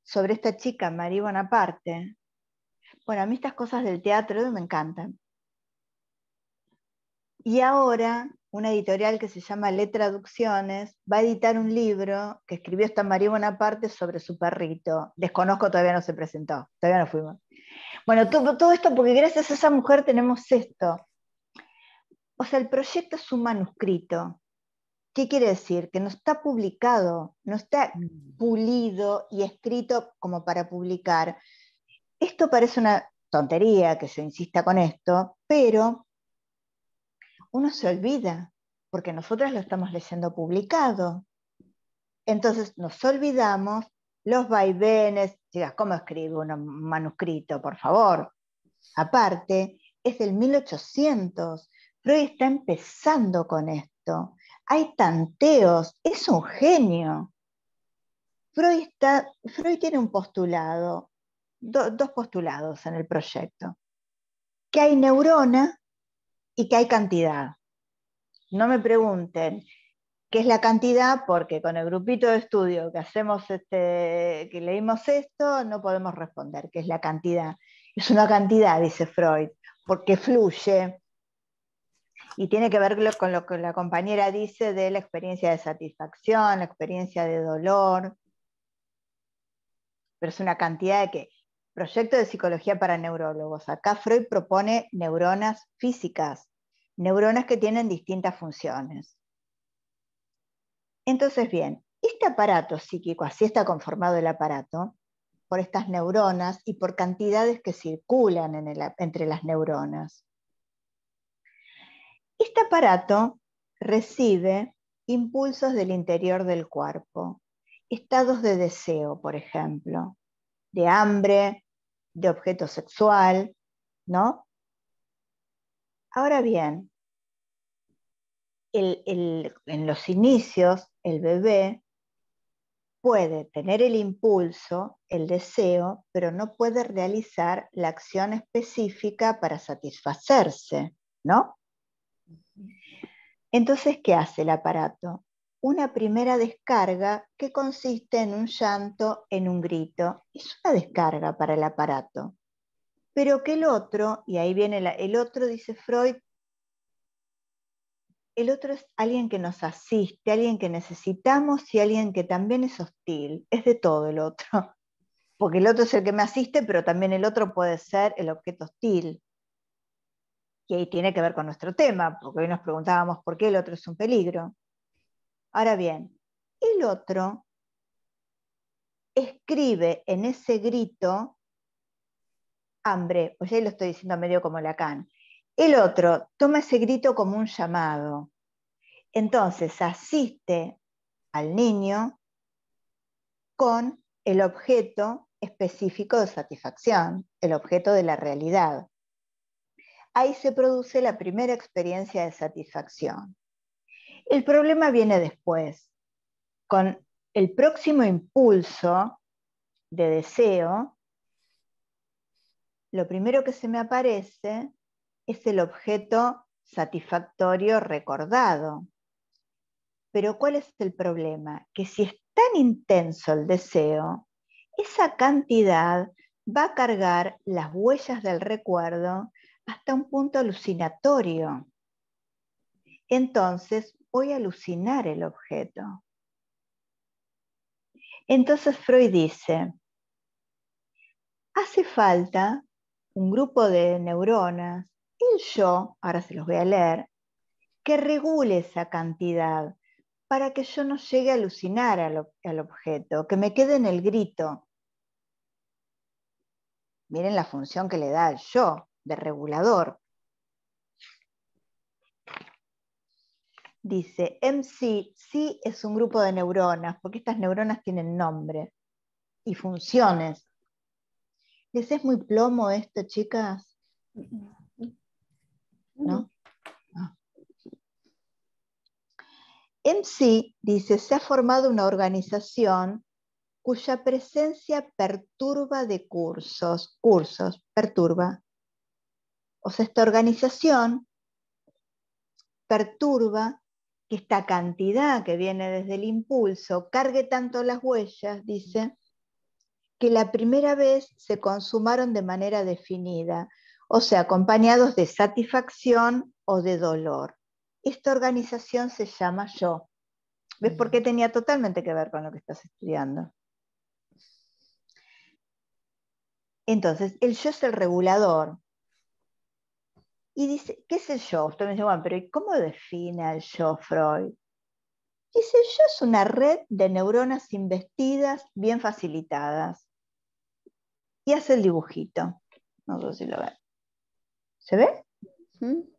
sobre esta chica, María Bonaparte. Bueno, a mí estas cosas del teatro me encantan. Y ahora una editorial que se llama Le Traducciones va a editar un libro que escribió esta María Bonaparte sobre su perrito. Desconozco, todavía no se presentó, todavía no fuimos. Bueno, todo, todo esto porque gracias a esa mujer tenemos esto. O sea, el proyecto es un manuscrito. ¿Qué quiere decir? Que no está publicado, no está mm. pulido y escrito como para publicar. Esto parece una tontería que se insista con esto, pero uno se olvida, porque nosotros lo estamos leyendo publicado. Entonces nos olvidamos los vaivenes, digas, ¿cómo escribe un manuscrito, por favor? Aparte, es del 1800, Freud está empezando con esto hay tanteos, es un genio. Freud, tiene un postulado, dos postulados en el proyecto, que hay neurona y que hay cantidad. No me pregunten qué es la cantidad, porque con el grupito de estudio que hacemos, este, que leímos esto, no podemos responder qué es la cantidad. Es una cantidad, dice Freud, porque fluye, y tiene que ver con lo que la compañera dice de la experiencia de satisfacción, la experiencia de dolor. Pero es una cantidad de que. Proyecto de psicología para neurólogos. Acá Freud propone neuronas físicas, neuronas que tienen distintas funciones. Entonces, bien, este aparato psíquico, así está conformado el aparato, por estas neuronas y por cantidades que circulan entre las neuronas. Este aparato recibe impulsos del interior del cuerpo, estados de deseo, por ejemplo, de hambre, de objeto sexual, ¿no? Ahora bien, en los inicios, el bebé puede tener el impulso, el deseo, pero no puede realizar la acción específica para satisfacerse, ¿no? Entonces, ¿qué hace el aparato? Una primera descarga que consiste en un llanto, en un grito. Es una descarga para el aparato. Pero que el otro, y ahí viene el otro, dice Freud, el otro es alguien que nos asiste, alguien que necesitamos y alguien que también es hostil. Es de todo el otro. Porque el otro es el que me asiste, pero también el otro puede ser el objeto hostil. Y ahí tiene que ver con nuestro tema, porque hoy nos preguntábamos por qué el otro es un peligro. Ahora bien, el otro escribe en ese grito hambre, oye, pues lo estoy diciendo medio como Lacan. El otro toma ese grito como un llamado. Entonces asiste al niño con el objeto específico de satisfacción, el objeto de la realidad ahí se produce la primera experiencia de satisfacción. El problema viene después, con el próximo impulso de deseo, lo primero que se me aparece es el objeto satisfactorio recordado. Pero ¿cuál es el problema? Que si es tan intenso el deseo, esa cantidad va a cargar las huellas del recuerdo hasta un punto alucinatorio. Entonces voy a alucinar el objeto. Entonces Freud dice, hace falta un grupo de neuronas, el yo, ahora se los voy a leer, que regule esa cantidad para que yo no llegue a alucinar al, objeto, que me quede en el grito. Miren la función que le da al yo, de regulador. Dice, MC, sí es un grupo de neuronas, porque estas neuronas tienen nombre y funciones. ¿Les es muy plomo esto, chicas? ¿No? no. Ah. MC dice, se ha formado una organización cuya presencia perturba de cursos, cursos, perturba, o sea, esta organización perturba que esta cantidad que viene desde el impulso cargue tanto las huellas, dice, que la primera vez se consumaron de manera definida, o sea, acompañados de satisfacción o de dolor. Esta organización se llama yo. ¿Ves por mm. qué tenía totalmente que ver con lo que estás estudiando? Entonces, el yo es el regulador, y dice, ¿qué es el yo? Usted me dice, bueno, pero ¿y cómo define el yo Freud? Dice, el yo es una red de neuronas investidas, bien facilitadas. Y hace el dibujito. No sé si lo ve ¿Se ve? Bueno.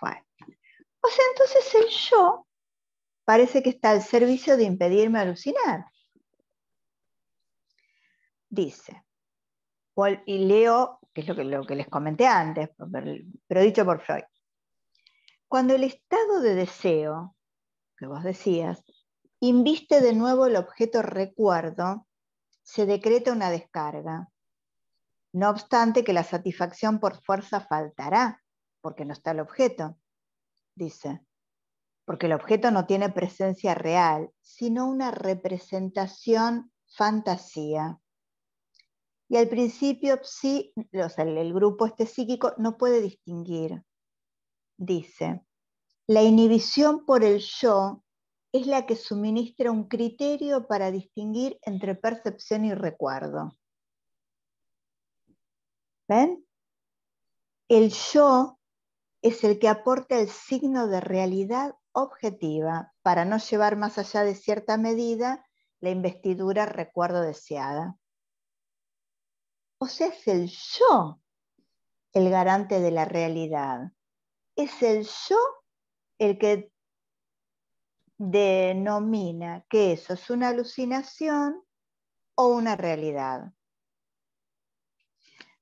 O sea, entonces el yo parece que está al servicio de impedirme alucinar. Dice, y leo que es lo que, lo que les comenté antes, pero dicho por Freud. Cuando el estado de deseo, que vos decías, inviste de nuevo el objeto recuerdo, se decreta una descarga. No obstante que la satisfacción por fuerza faltará, porque no está el objeto, dice, porque el objeto no tiene presencia real, sino una representación fantasía. Y al principio, el, grupo este psíquico no puede distinguir. Dice, la inhibición por el yo es la que suministra un criterio para distinguir entre percepción y recuerdo. ¿Ven? El yo es el que aporta el signo de realidad objetiva para no llevar más allá de cierta medida la investidura recuerdo deseada. O sea, es el yo el garante de la realidad. Es el yo el que denomina que eso es una alucinación o una realidad.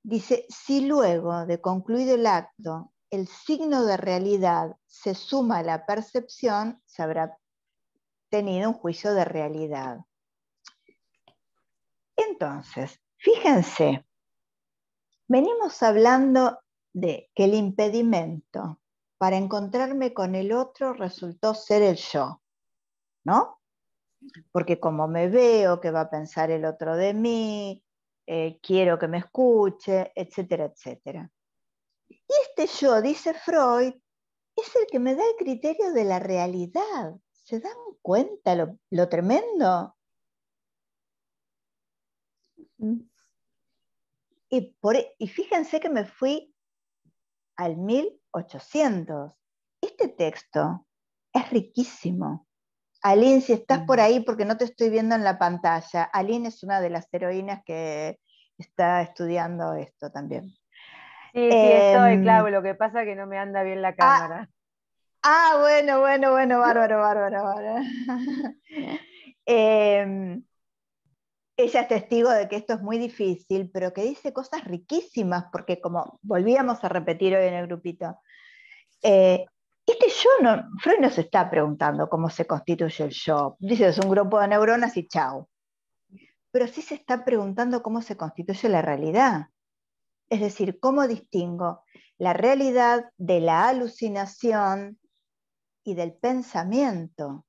Dice, si luego de concluido el acto, el signo de realidad se suma a la percepción, se habrá tenido un juicio de realidad. Entonces, Fíjense, venimos hablando de que el impedimento para encontrarme con el otro resultó ser el yo, ¿no? Porque como me veo, qué va a pensar el otro de mí, eh, quiero que me escuche, etcétera, etcétera. Y este yo, dice Freud, es el que me da el criterio de la realidad. ¿Se dan cuenta lo, lo tremendo? Mm. E, y, fíjense que me fui al 1800. Este texto es riquísimo. Aline, si estás por ahí, porque no te estoy viendo en la pantalla, Aline es una de las heroínas que está estudiando esto también. Sí, sí, estoy, em, claro, lo que pasa es que no me anda bien la ah, cámara. Ah, bueno, bueno, bueno, bárbaro, bárbaro, bárbaro. eh, ella es testigo de que esto es muy difícil, pero que dice cosas riquísimas, porque como volvíamos a repetir hoy en el grupito, eh, este yo no, Freud nos está preguntando cómo se constituye el yo. Dice, es un grupo de neuronas y chao. Pero sí se está preguntando cómo se constituye la realidad. Es decir, cómo distingo la realidad de la alucinación y del pensamiento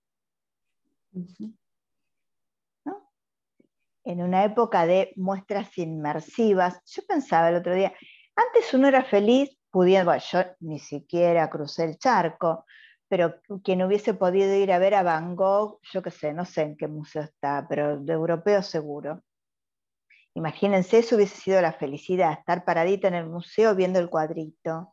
en una época de muestras inmersivas, yo pensaba el otro día, antes uno era feliz pudiendo, yo ni siquiera crucé el charco, pero quien hubiese podido ir a ver a Van Gogh, yo qué sé, no sé en qué museo está, pero de europeo seguro. Imagínense, eso hubiese sido la felicidad, estar paradita en el museo viendo el cuadrito.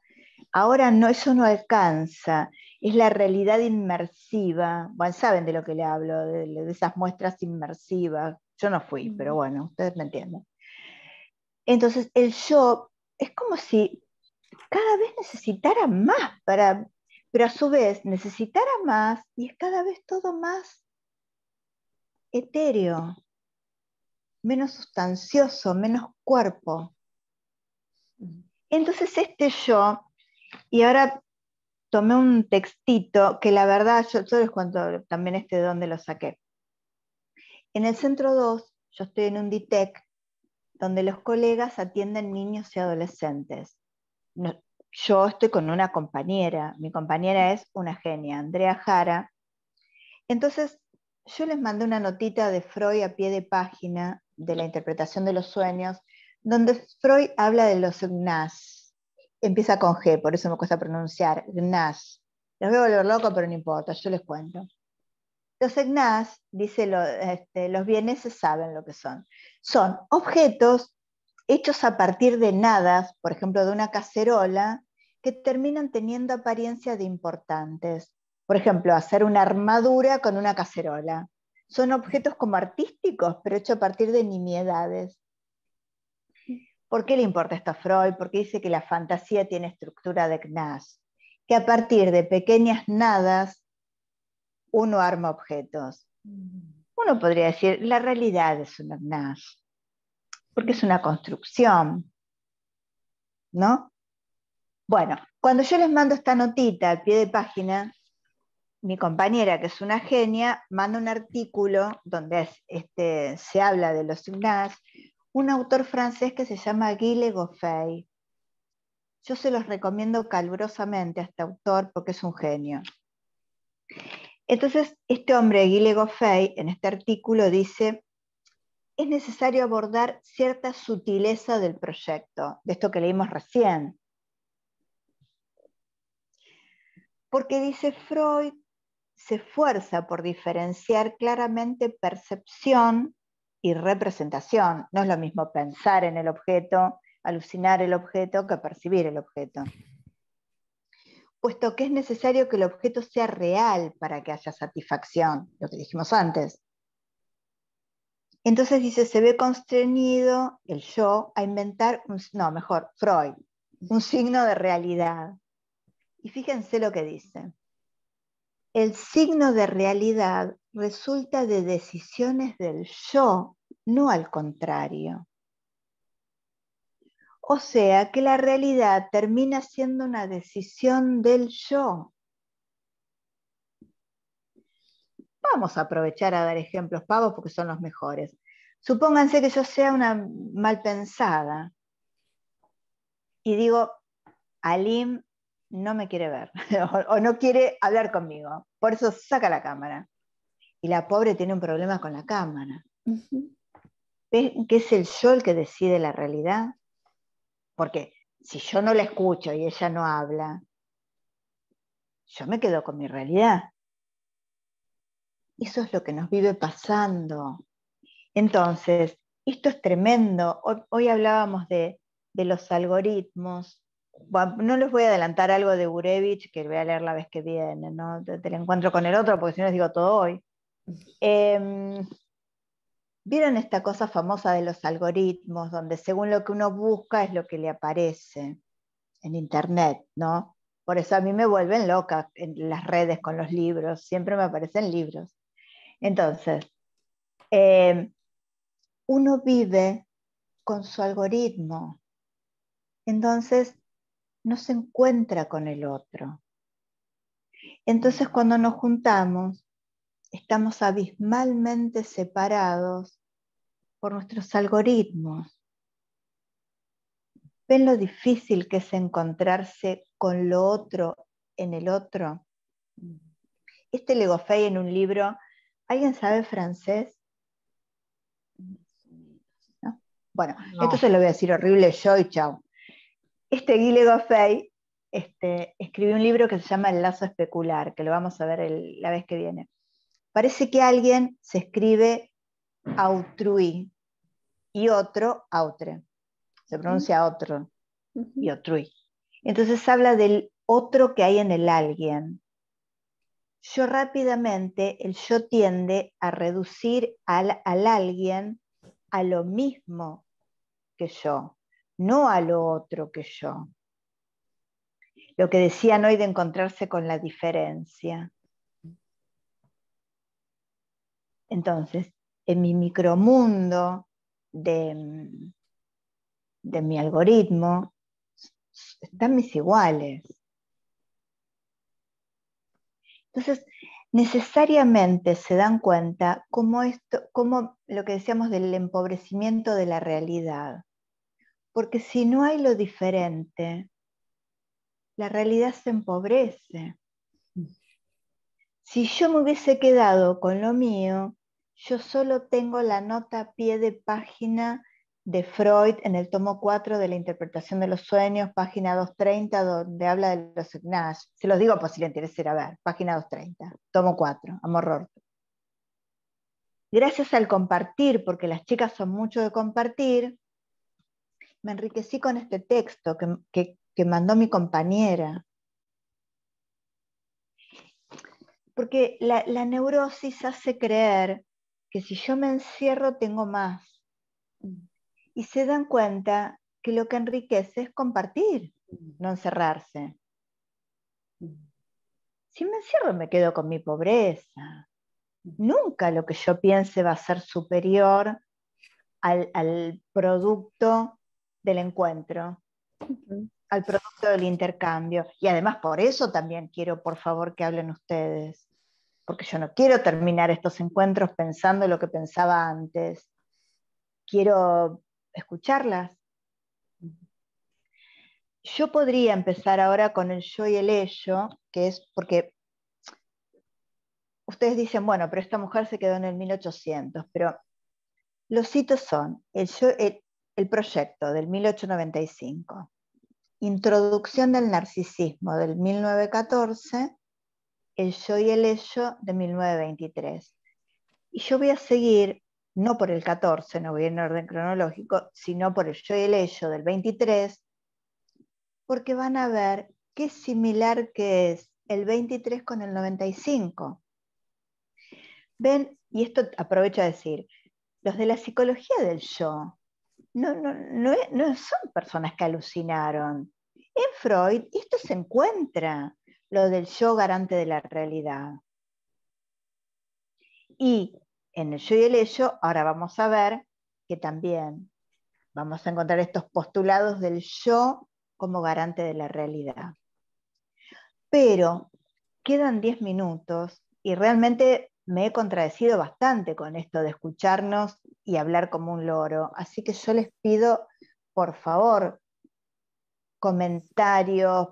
Ahora no, eso no alcanza, es la realidad inmersiva. Bueno, saben de lo que le hablo, de esas muestras inmersivas yo no fui, pero bueno, ustedes me entienden. Entonces, el yo es como si cada vez necesitara más para, pero a su vez necesitara más y es cada vez todo más etéreo, menos sustancioso, menos cuerpo. Entonces este yo, y ahora tomé un textito que la verdad yo, les cuento también este de dónde lo saqué. En el centro 2, yo estoy en un DITEC, donde los colegas atienden niños y adolescentes. yo estoy con una compañera, mi compañera es una genia, Andrea Jara. Entonces, yo les mandé una notita de Freud a pie de página de la interpretación de los sueños, donde Freud habla de los gnas. Empieza con G, por eso me cuesta pronunciar, gnas. Los voy a volver locos, pero no importa, yo les cuento. Los EGNAS, dice, este, los bienes saben lo que son. Son objetos hechos a partir de nadas, por ejemplo, de una cacerola, que terminan teniendo apariencia de importantes. Por ejemplo, hacer una armadura con una cacerola. Son objetos como artísticos, pero hechos a partir de nimiedades. ¿Por qué le importa esto a Freud? Porque dice que la fantasía tiene estructura de Knash, que a partir de pequeñas nadas uno arma objetos. Mm. Uno podría decir, la realidad es un arnaz, porque es una construcción, ¿no? Bueno, cuando yo les mando esta notita al pie de página, mi compañera, que es una genia, manda un artículo donde este, se habla de los gimnas, un autor francés que se llama Guy Le Goffey. Yo se los recomiendo calurosamente a este autor porque es un genio. Entonces, este hombre, Guile Goffey, en este artículo dice, es necesario abordar cierta sutileza del proyecto, de esto que leímos recién. Porque dice Freud, se esfuerza por diferenciar claramente percepción y representación. No es lo mismo pensar en el objeto, alucinar el objeto, que percibir el objeto puesto que es necesario que el objeto sea real para que haya satisfacción, lo que dijimos antes. Entonces dice, se ve constreñido el yo a inventar, un, no, mejor, Freud, un signo de realidad. Y fíjense lo que dice. El signo de realidad resulta de decisiones del yo, no al contrario. O sea que la realidad termina siendo una decisión del yo. Vamos a aprovechar a dar ejemplos pavos porque son los mejores. Supónganse que yo sea una mal pensada y digo, Alim no me quiere ver o, no quiere hablar conmigo. Por eso saca la cámara. Y la pobre tiene un problema con la cámara. ¿Ves que es el yo el que decide la realidad? Porque si yo no la escucho y ella no habla, yo me quedo con mi realidad. Eso es lo que nos vive pasando. Entonces, esto es tremendo. Hoy, hablábamos de, los algoritmos. no les voy a adelantar algo de Gurevich, que voy a leer la vez que viene, ¿no? lo encuentro con el otro, porque si no les digo todo hoy. ¿Vieron esta cosa famosa de los algoritmos, donde según lo que uno busca es lo que le aparece en Internet, ¿no? Por eso a mí me vuelven loca en las redes con los libros, siempre me aparecen libros. Entonces, em, uno vive con su algoritmo, entonces no se encuentra con el otro. Entonces, cuando nos juntamos, estamos abismalmente separados por nuestros algoritmos. ¿Ven lo difícil que es encontrarse con lo otro en el otro? Este Legofey en un libro, ¿alguien sabe francés? Bueno, esto se lo voy a decir horrible yo y chao. Este Guy Legofey este, escribió un libro que se llama El lazo especular, que lo vamos a ver la vez que viene. Parece que alguien se escribe autrui y otro autre. Se pronuncia otro y autrui. Entonces habla del otro que hay en el alguien. Yo rápidamente, el yo tiende a reducir al, al alguien a lo mismo que yo, no a lo otro que yo. Lo que decían hoy de encontrarse con la diferencia. Entonces, en mi micromundo de, mi algoritmo están mis iguales. Entonces, necesariamente se dan cuenta cómo esto, cómo lo que decíamos del empobrecimiento de la realidad. Porque si no hay lo diferente, la realidad se empobrece. Si yo me hubiese quedado con lo mío, yo solo tengo la nota a pie de página de Freud en el tomo 4 de la interpretación de los sueños, página 230, donde habla de los signos. Se los digo por si le interesa a ver, página 230, tomo 4, Amor roto. Gracias al compartir, porque las chicas son mucho de compartir, me enriquecí con este texto que mandó mi compañera. porque la, neurosis hace creer que si yo me encierro tengo más. Y se dan cuenta que lo que enriquece es compartir, no encerrarse. Si me encierro me quedo con mi pobreza. Nunca lo que yo piense va a ser superior al, producto del encuentro al producto del intercambio. Y además por eso también quiero, por favor, que hablen ustedes, porque yo no quiero terminar estos encuentros pensando lo que pensaba antes. Quiero escucharlas. Yo podría empezar ahora con el yo y el ello, que es porque ustedes dicen, bueno, pero esta mujer se quedó en el 1800, pero los hitos son el, yo, el proyecto del 1895 Introducción del narcisismo del 1914, El yo y el ello de 1923. Y yo voy a seguir, no por el 14, no voy en orden cronológico, sino por el yo y el ello del 23, porque van a ver qué similar que es el 23 con el 95. Ven, y esto aprovecho a decir, los de la psicología del yo no, no, son personas que alucinaron. En Freud esto se encuentra, lo del yo garante de la realidad. Y en el yo y el ello, ahora vamos a ver que también vamos a encontrar estos postulados del yo como garante de la realidad. Pero quedan 10 minutos y realmente me he contradecido bastante con esto de escucharnos y hablar como un loro. Así que yo les pido, por favor, comentarios,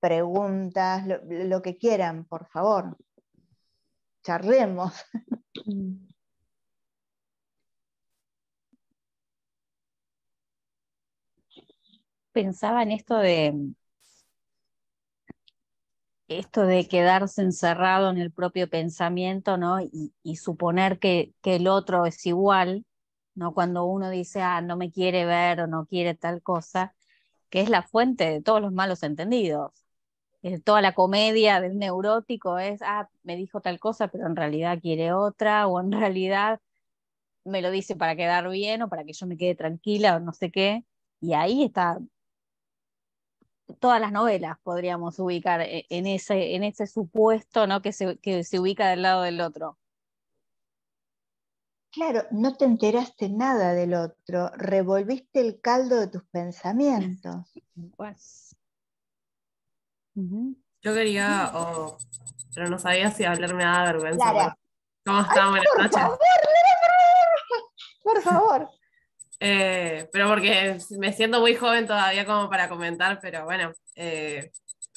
preguntas, lo, que quieran, por favor. Charlemos. Mm. Pensaba en esto de, esto de quedarse encerrado en el propio pensamiento, ¿no? Y, suponer que, el otro es igual, ¿no? Cuando uno dice, ah, no me quiere ver o no quiere tal cosa, que es la fuente de todos los malos entendidos. Eh, toda la comedia del neurótico es, ah, me dijo tal cosa, pero en realidad quiere otra, o en realidad me lo dice para quedar bien o para que yo me quede tranquila o no sé qué. Y ahí está todas las novelas podríamos ubicar eh, en ese, en ese supuesto ¿no? que, se, ubica del lado del otro. Claro, no te enteraste nada del otro, revolviste el caldo de tus pensamientos. Pues. Yo quería, pero no sabía si hablarme a vergüenza. Clara. ¿Cómo está? por Favor, por favor. Eh, pero porque me siento muy joven todavía como para comentar, pero bueno, eh,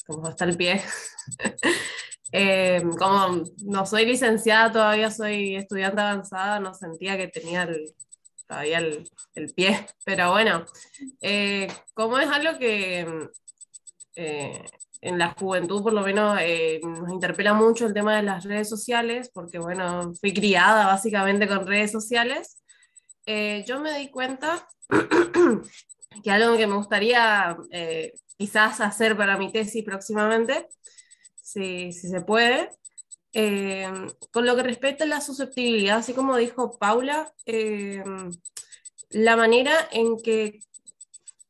como está el pie. Eh, como no soy licenciada todavía, soy estudiante avanzada, no sentía que tenía todavía el, pie, pero bueno, como es algo que en la juventud por lo menos nos interpela mucho el tema de las redes sociales, porque bueno, fui criada básicamente con redes sociales. Eh, yo me di cuenta que algo que me gustaría eh, quizás hacer para mi tesis próximamente, si, si se puede, eh, con lo que respecta a la susceptibilidad, así como dijo Paula, la manera en que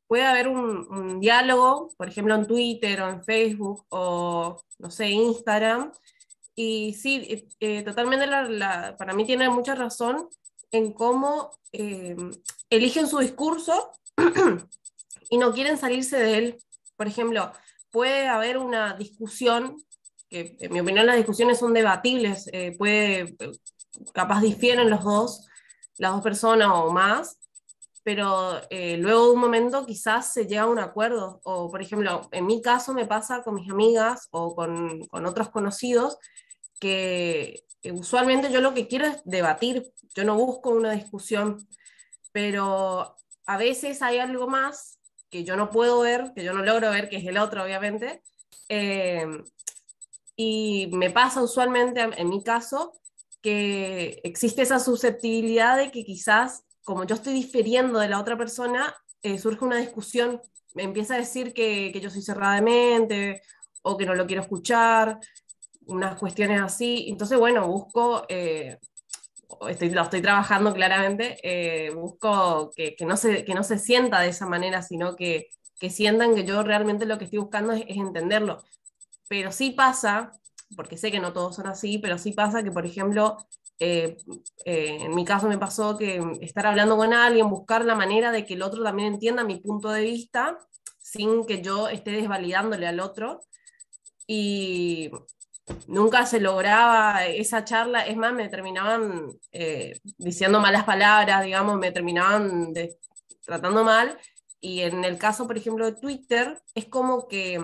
puede haber un, diálogo, por ejemplo, en Twitter o en Facebook o, no sé, Instagram. Y sí, totalmente para mí tiene mucha razón en cómo eh, eligen su discurso y no quieren salirse de él. Por ejemplo, puede haber una discusión, que en mi opinión las discusiones son debatibles, eh, puede, capaz difieren los dos, las dos personas o más, pero eh, luego de un momento quizás se llega a un acuerdo. O, por ejemplo, en mi caso me pasa con mis amigas o con otros conocidos que usualmente yo lo que quiero es debatir, yo no busco una discusión, pero a veces hay algo más que yo no puedo ver, que yo no logro ver, que es el otro, obviamente. Eh, y me pasa usualmente, en mi caso, que existe esa susceptibilidad de que quizás, como yo estoy difiriendo de la otra persona, eh, surge una discusión, me empieza a decir que, que yo soy cerrada de mente o que no lo quiero escuchar, unas cuestiones así. Entonces, bueno, busco, eh, estoy, lo estoy trabajando claramente, eh, busco que, no se, que no se sienta de esa manera, sino que, que sientan que yo realmente lo que estoy buscando es, entenderlo. Pero sí pasa, porque sé que no todos son así, pero sí pasa que, por ejemplo, eh, en mi caso me pasó que estar hablando con alguien, buscar la manera de que el otro también entienda mi punto de vista sin que yo esté desvalidándole al otro. Y, nunca se lograba esa charla, es más, me terminaban eh, diciendo malas palabras, digamos, me terminaban tratando mal. Y en el caso, por ejemplo, de Twitter, es como que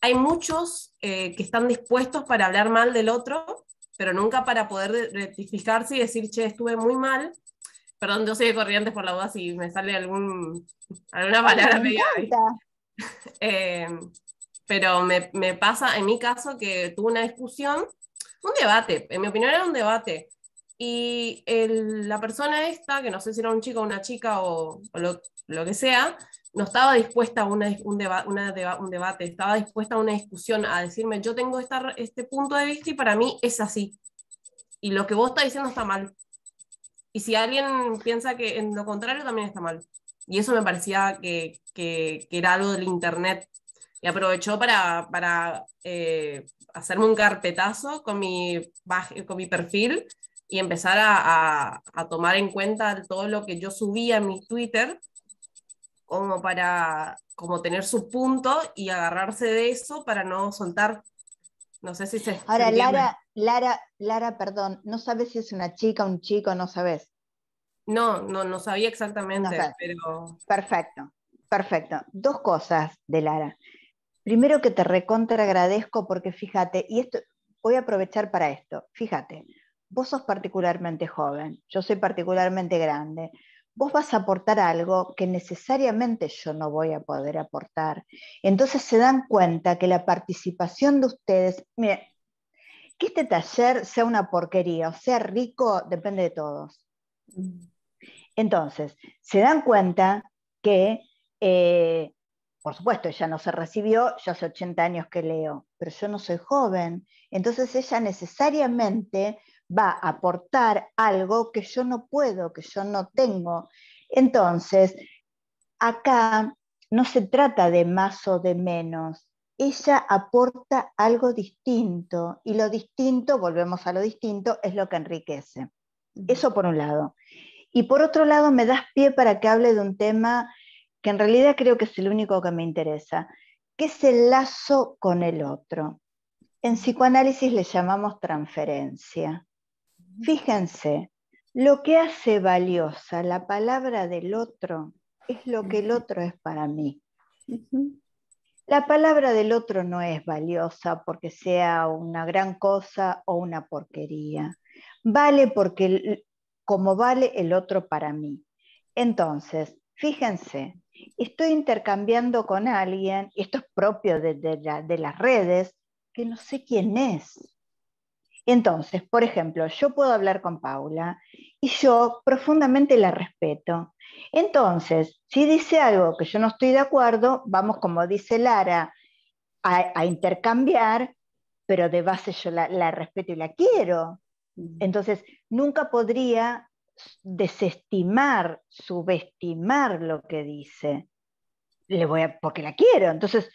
hay muchos eh, que están dispuestos para hablar mal del otro, pero nunca para poder rectificarse y decir, che, estuve muy mal. Perdón, yo soy de corrientes por la voz si me sale algún, alguna palabra pero me, pasa en mi caso que tuve una discusión, un debate, en mi opinión era un debate, y la persona esta, que no sé si era un chico o una chica o, lo, que sea, no estaba dispuesta a un, un debate, estaba dispuesta a una discusión, a decirme, yo tengo este punto de vista y para mí es así. Y lo que vos estás diciendo está mal. Y si alguien piensa que en lo contrario también está mal. Y eso me parecía que, que era algo del Internet, y aprovechó para, eh, hacerme un carpetazo con mi, con mi perfil y empezar a, tomar en cuenta todo lo que yo subía en mi Twitter como para como tener su punto y agarrarse de eso para no soltar. No sé si se... Ahora, Lara, Lara, Lara, perdón, no sabes si es una chica, o un chico, no sabes. No, no, no sabía exactamente, Perfecto, perfecto. Dos cosas de Lara. Primero que te recontra agradezco porque fíjate, y esto voy a aprovechar para esto, fíjate, vos sos particularmente joven, yo soy particularmente grande, vos vas a aportar algo que necesariamente yo no voy a poder aportar. Entonces se dan cuenta que la participación de ustedes, mire, que este taller sea una porquería o sea rico, depende de todos. Mm. Entonces, se dan cuenta que eh, por supuesto, ella no se recibió, yo hace 80 años que leo, pero yo no soy joven. Entonces ella necesariamente va a aportar algo que yo no puedo, que yo no tengo. Entonces, acá no se trata de más o de menos. Ella aporta algo distinto y lo distinto, volvemos a lo distinto, es lo que enriquece. Eso por un lado. Y por otro lado, me das pie para que hable de un tema que en realidad creo que es el único que me interesa, que es el lazo con el otro. En psicoanálisis le llamamos transferencia. Fíjense, lo que hace valiosa la palabra del otro es lo que el otro es para mí. La palabra del otro no es valiosa porque sea una gran cosa o una porquería. Vale porque como vale el otro para mí. Entonces, fíjense, estoy intercambiando con alguien, esto es propio de, las redes, que no sé quién es. Entonces, por ejemplo, yo puedo hablar con Paula y yo profundamente la respeto. Entonces, si dice algo que yo no estoy de acuerdo, vamos, como dice Lara, a, intercambiar, pero de base yo la, respeto y la quiero. Entonces, nunca podría desestimar, subestimar lo que dice. Le voy a, porque la quiero, entonces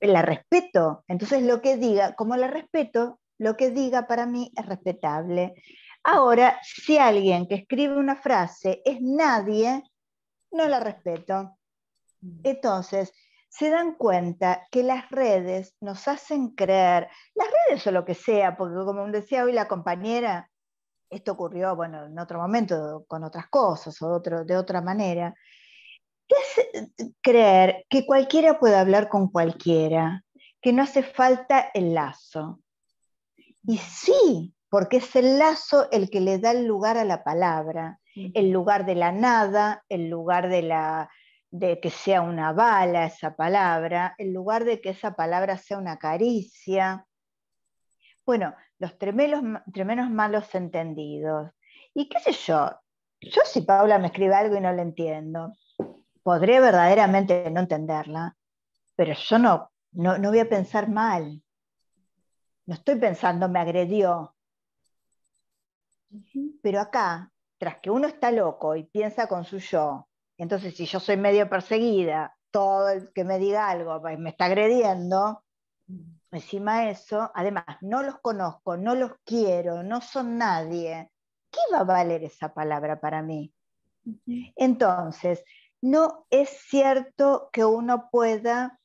la respeto. Entonces lo que diga, como la respeto, lo que diga para mí es respetable. Ahora, si alguien que escribe una frase es nadie, no la respeto. Entonces, se dan cuenta que las redes nos hacen creer, las redes o lo que sea, porque como decía hoy la compañera, esto ocurrió, bueno, en otro momento, con otras cosas o de otra manera, es creer que cualquiera puede hablar con cualquiera, que no hace falta el lazo. Y sí, porque es el lazo el que le da el lugar a la palabra, el lugar de la nada, el lugar de, la, de que sea una bala esa palabra, el lugar de que esa palabra sea una caricia, bueno, los tremelos, tremenos malos entendidos. Y qué sé yo, yo si Paula me escribe algo y no lo entiendo, podré verdaderamente no entenderla, pero yo no, no, no voy a pensar mal. No estoy pensando, me agredió. Pero acá, tras que uno está loco y piensa con su yo, entonces si yo soy medio perseguida, todo el que me diga algo pues, me está agrediendo, mm encima eso, además, no los conozco, no los quiero, no son nadie, ¿qué va a valer esa palabra para mí? Entonces, no es cierto que uno pueda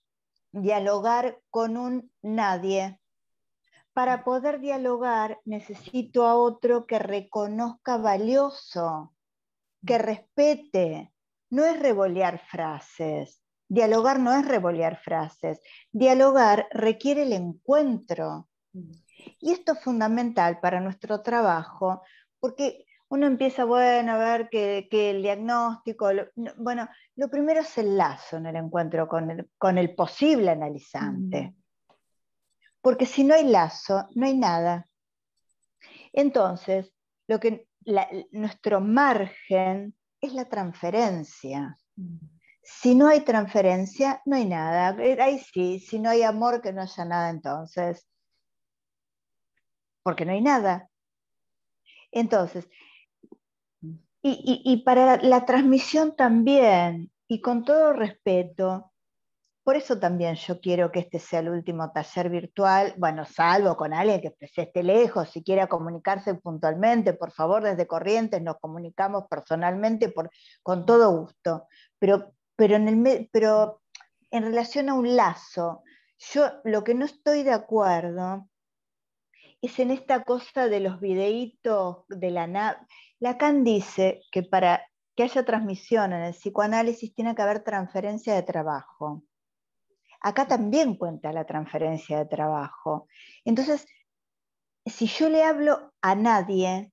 dialogar con un nadie. Para poder dialogar necesito a otro que reconozca valioso, que respete. No es revolear frases, Dialogar no es revolear frases. Dialogar requiere el encuentro. Y esto es fundamental para nuestro trabajo, porque uno empieza, bueno, a ver que, el diagnóstico, bueno, lo primero es el lazo en el encuentro con el, posible analizante. Mm. Porque si no hay lazo, no hay nada. Entonces, lo que nuestro margen es la transferencia. Mm. Si no hay transferencia, no hay nada. Eh, ahí sí, si no hay amor, que no haya nada entonces. Porque no hay nada. Entonces, y, para la transmisión también, y con todo respeto, por eso también yo quiero que este sea el último taller virtual, bueno, salvo con alguien que esté lejos, si quiera comunicarse puntualmente, por favor, desde Corrientes nos comunicamos personalmente con todo gusto, pero pero en, relación a un lazo, yo lo que no estoy de acuerdo es en esta cosa de los videitos de la nave. Lacan dice que para que haya transmisión en el psicoanálisis tiene que haber transferencia de trabajo. Acá también cuenta la transferencia de trabajo. Entonces, si yo le hablo a nadie,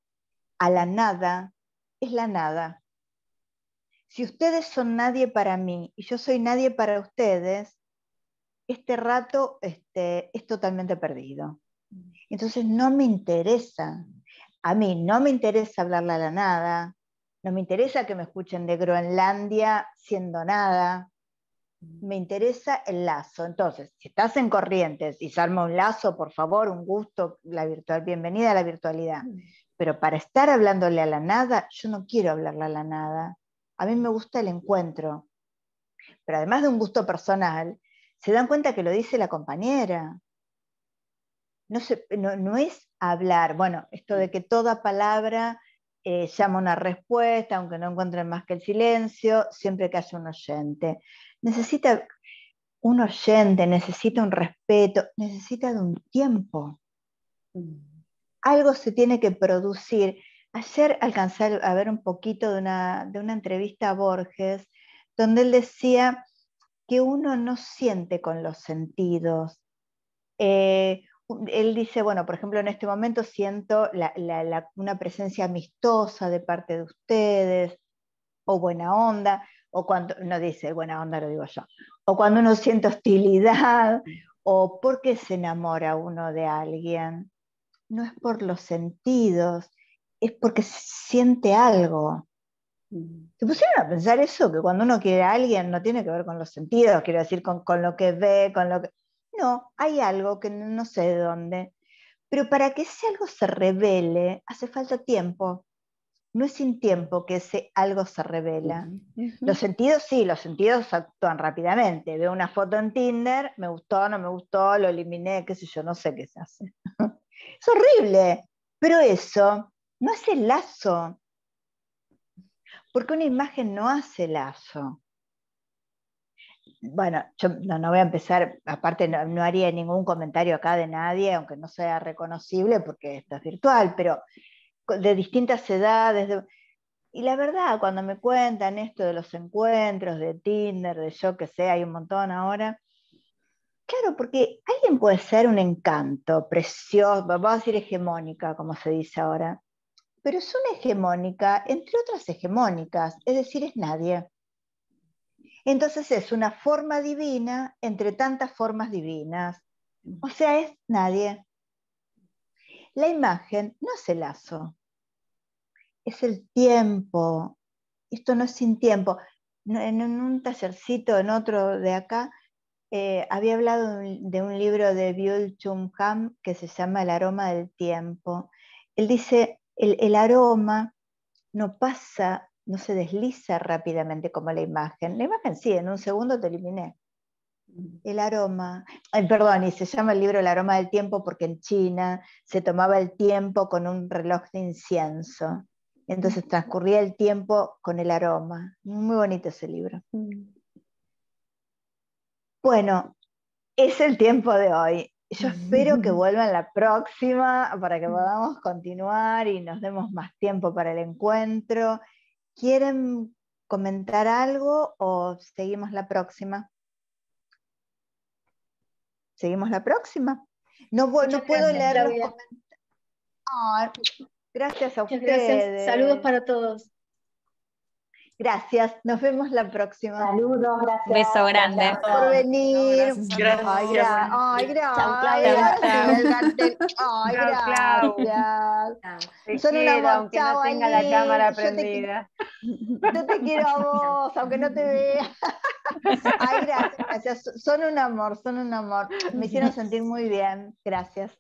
a la nada, es la nada si ustedes son nadie para mí y yo soy nadie para ustedes, este rato este, es totalmente perdido. Entonces no me interesa, a mí no me interesa hablarle a la nada, no me interesa que me escuchen de Groenlandia siendo nada, me interesa el lazo. Entonces, si estás en corrientes y se un lazo, por favor, un gusto, la virtual, bienvenida a la virtualidad. Mm. Pero para estar hablándole a la nada, yo no quiero hablarle a la nada a mí me gusta el encuentro. Pero además de un gusto personal, se dan cuenta que lo dice la compañera. No, es hablar, bueno, esto de que toda palabra eh, llama una respuesta, aunque no encuentren más que el silencio, siempre que haya un oyente. Necesita un oyente, necesita un respeto, necesita de un tiempo. Mm. Algo se tiene que producir Ayer alcancé a ver un poquito de una, entrevista a Borges, donde él decía que uno no siente con los sentidos. Eh, él dice, bueno, por ejemplo, en este momento siento una presencia amistosa de parte de ustedes, o buena onda, o cuando, no dice buena onda, lo digo yo, o cuando uno siente hostilidad, o porque se enamora uno de alguien, no es por los sentidos, es porque siente algo. Mm. ¿Se pusieron a pensar eso? Que cuando uno quiere a alguien no tiene que ver con los sentidos, quiero decir, con, lo que ve, con lo que... No, hay algo que no sé de dónde. Pero para que ese algo se revele, hace falta tiempo. No es sin tiempo que ese algo se revela. Los sentidos sí, los sentidos actúan rápidamente. Veo una foto en Tinder, me gustó, no me gustó, lo eliminé, qué sé yo, no sé qué se hace. es horrible, pero eso no hace lazo, porque una imagen no hace lazo. Bueno, yo no, voy a empezar, aparte no, haría ningún comentario acá de nadie, aunque no sea reconocible porque esto es virtual, pero de distintas edades. Y la verdad, cuando me cuentan esto de los encuentros, de Tinder, de yo que sé, hay un montón ahora, Claro, porque alguien puede ser un encanto, precioso, vamos a decir hegemónica, como se dice ahora, pero es una hegemónica, entre otras hegemónicas, es decir, es nadie. Entonces es una forma divina entre tantas formas divinas, o sea, es nadie. La imagen no es el lazo, es el tiempo. Esto no es sin tiempo. En un tallercito, en otro de acá, eh, había hablado de un libro de Byul Chung que se llama El aroma del tiempo. Él dice, el, aroma no pasa, no se desliza rápidamente como la imagen. La imagen sí, en un segundo te eliminé. El aroma, perdón, y se llama el libro El aroma del tiempo porque en China se tomaba el tiempo con un reloj de incienso. Entonces transcurría el tiempo con el aroma. Muy bonito ese libro. Bueno, es el tiempo de hoy. Yo espero que vuelvan la próxima para que podamos continuar y nos demos más tiempo para el encuentro. ¿Quieren comentar algo o seguimos la próxima? Seguimos la próxima. No, puedo leer gracias a ustedes. Saludos para todos. Gracias, nos vemos la próxima. Saludos, gracias. Beso grande. Gracias por venir. gracias. Ay, gracias. Ay, gracias. Son un una aunque no tenga la cámara prendida. Yo te, quiero a vos, aunque no te vea. Ay, gracias. Son un amor, son un amor. Me hicieron sentir muy bien. Gracias.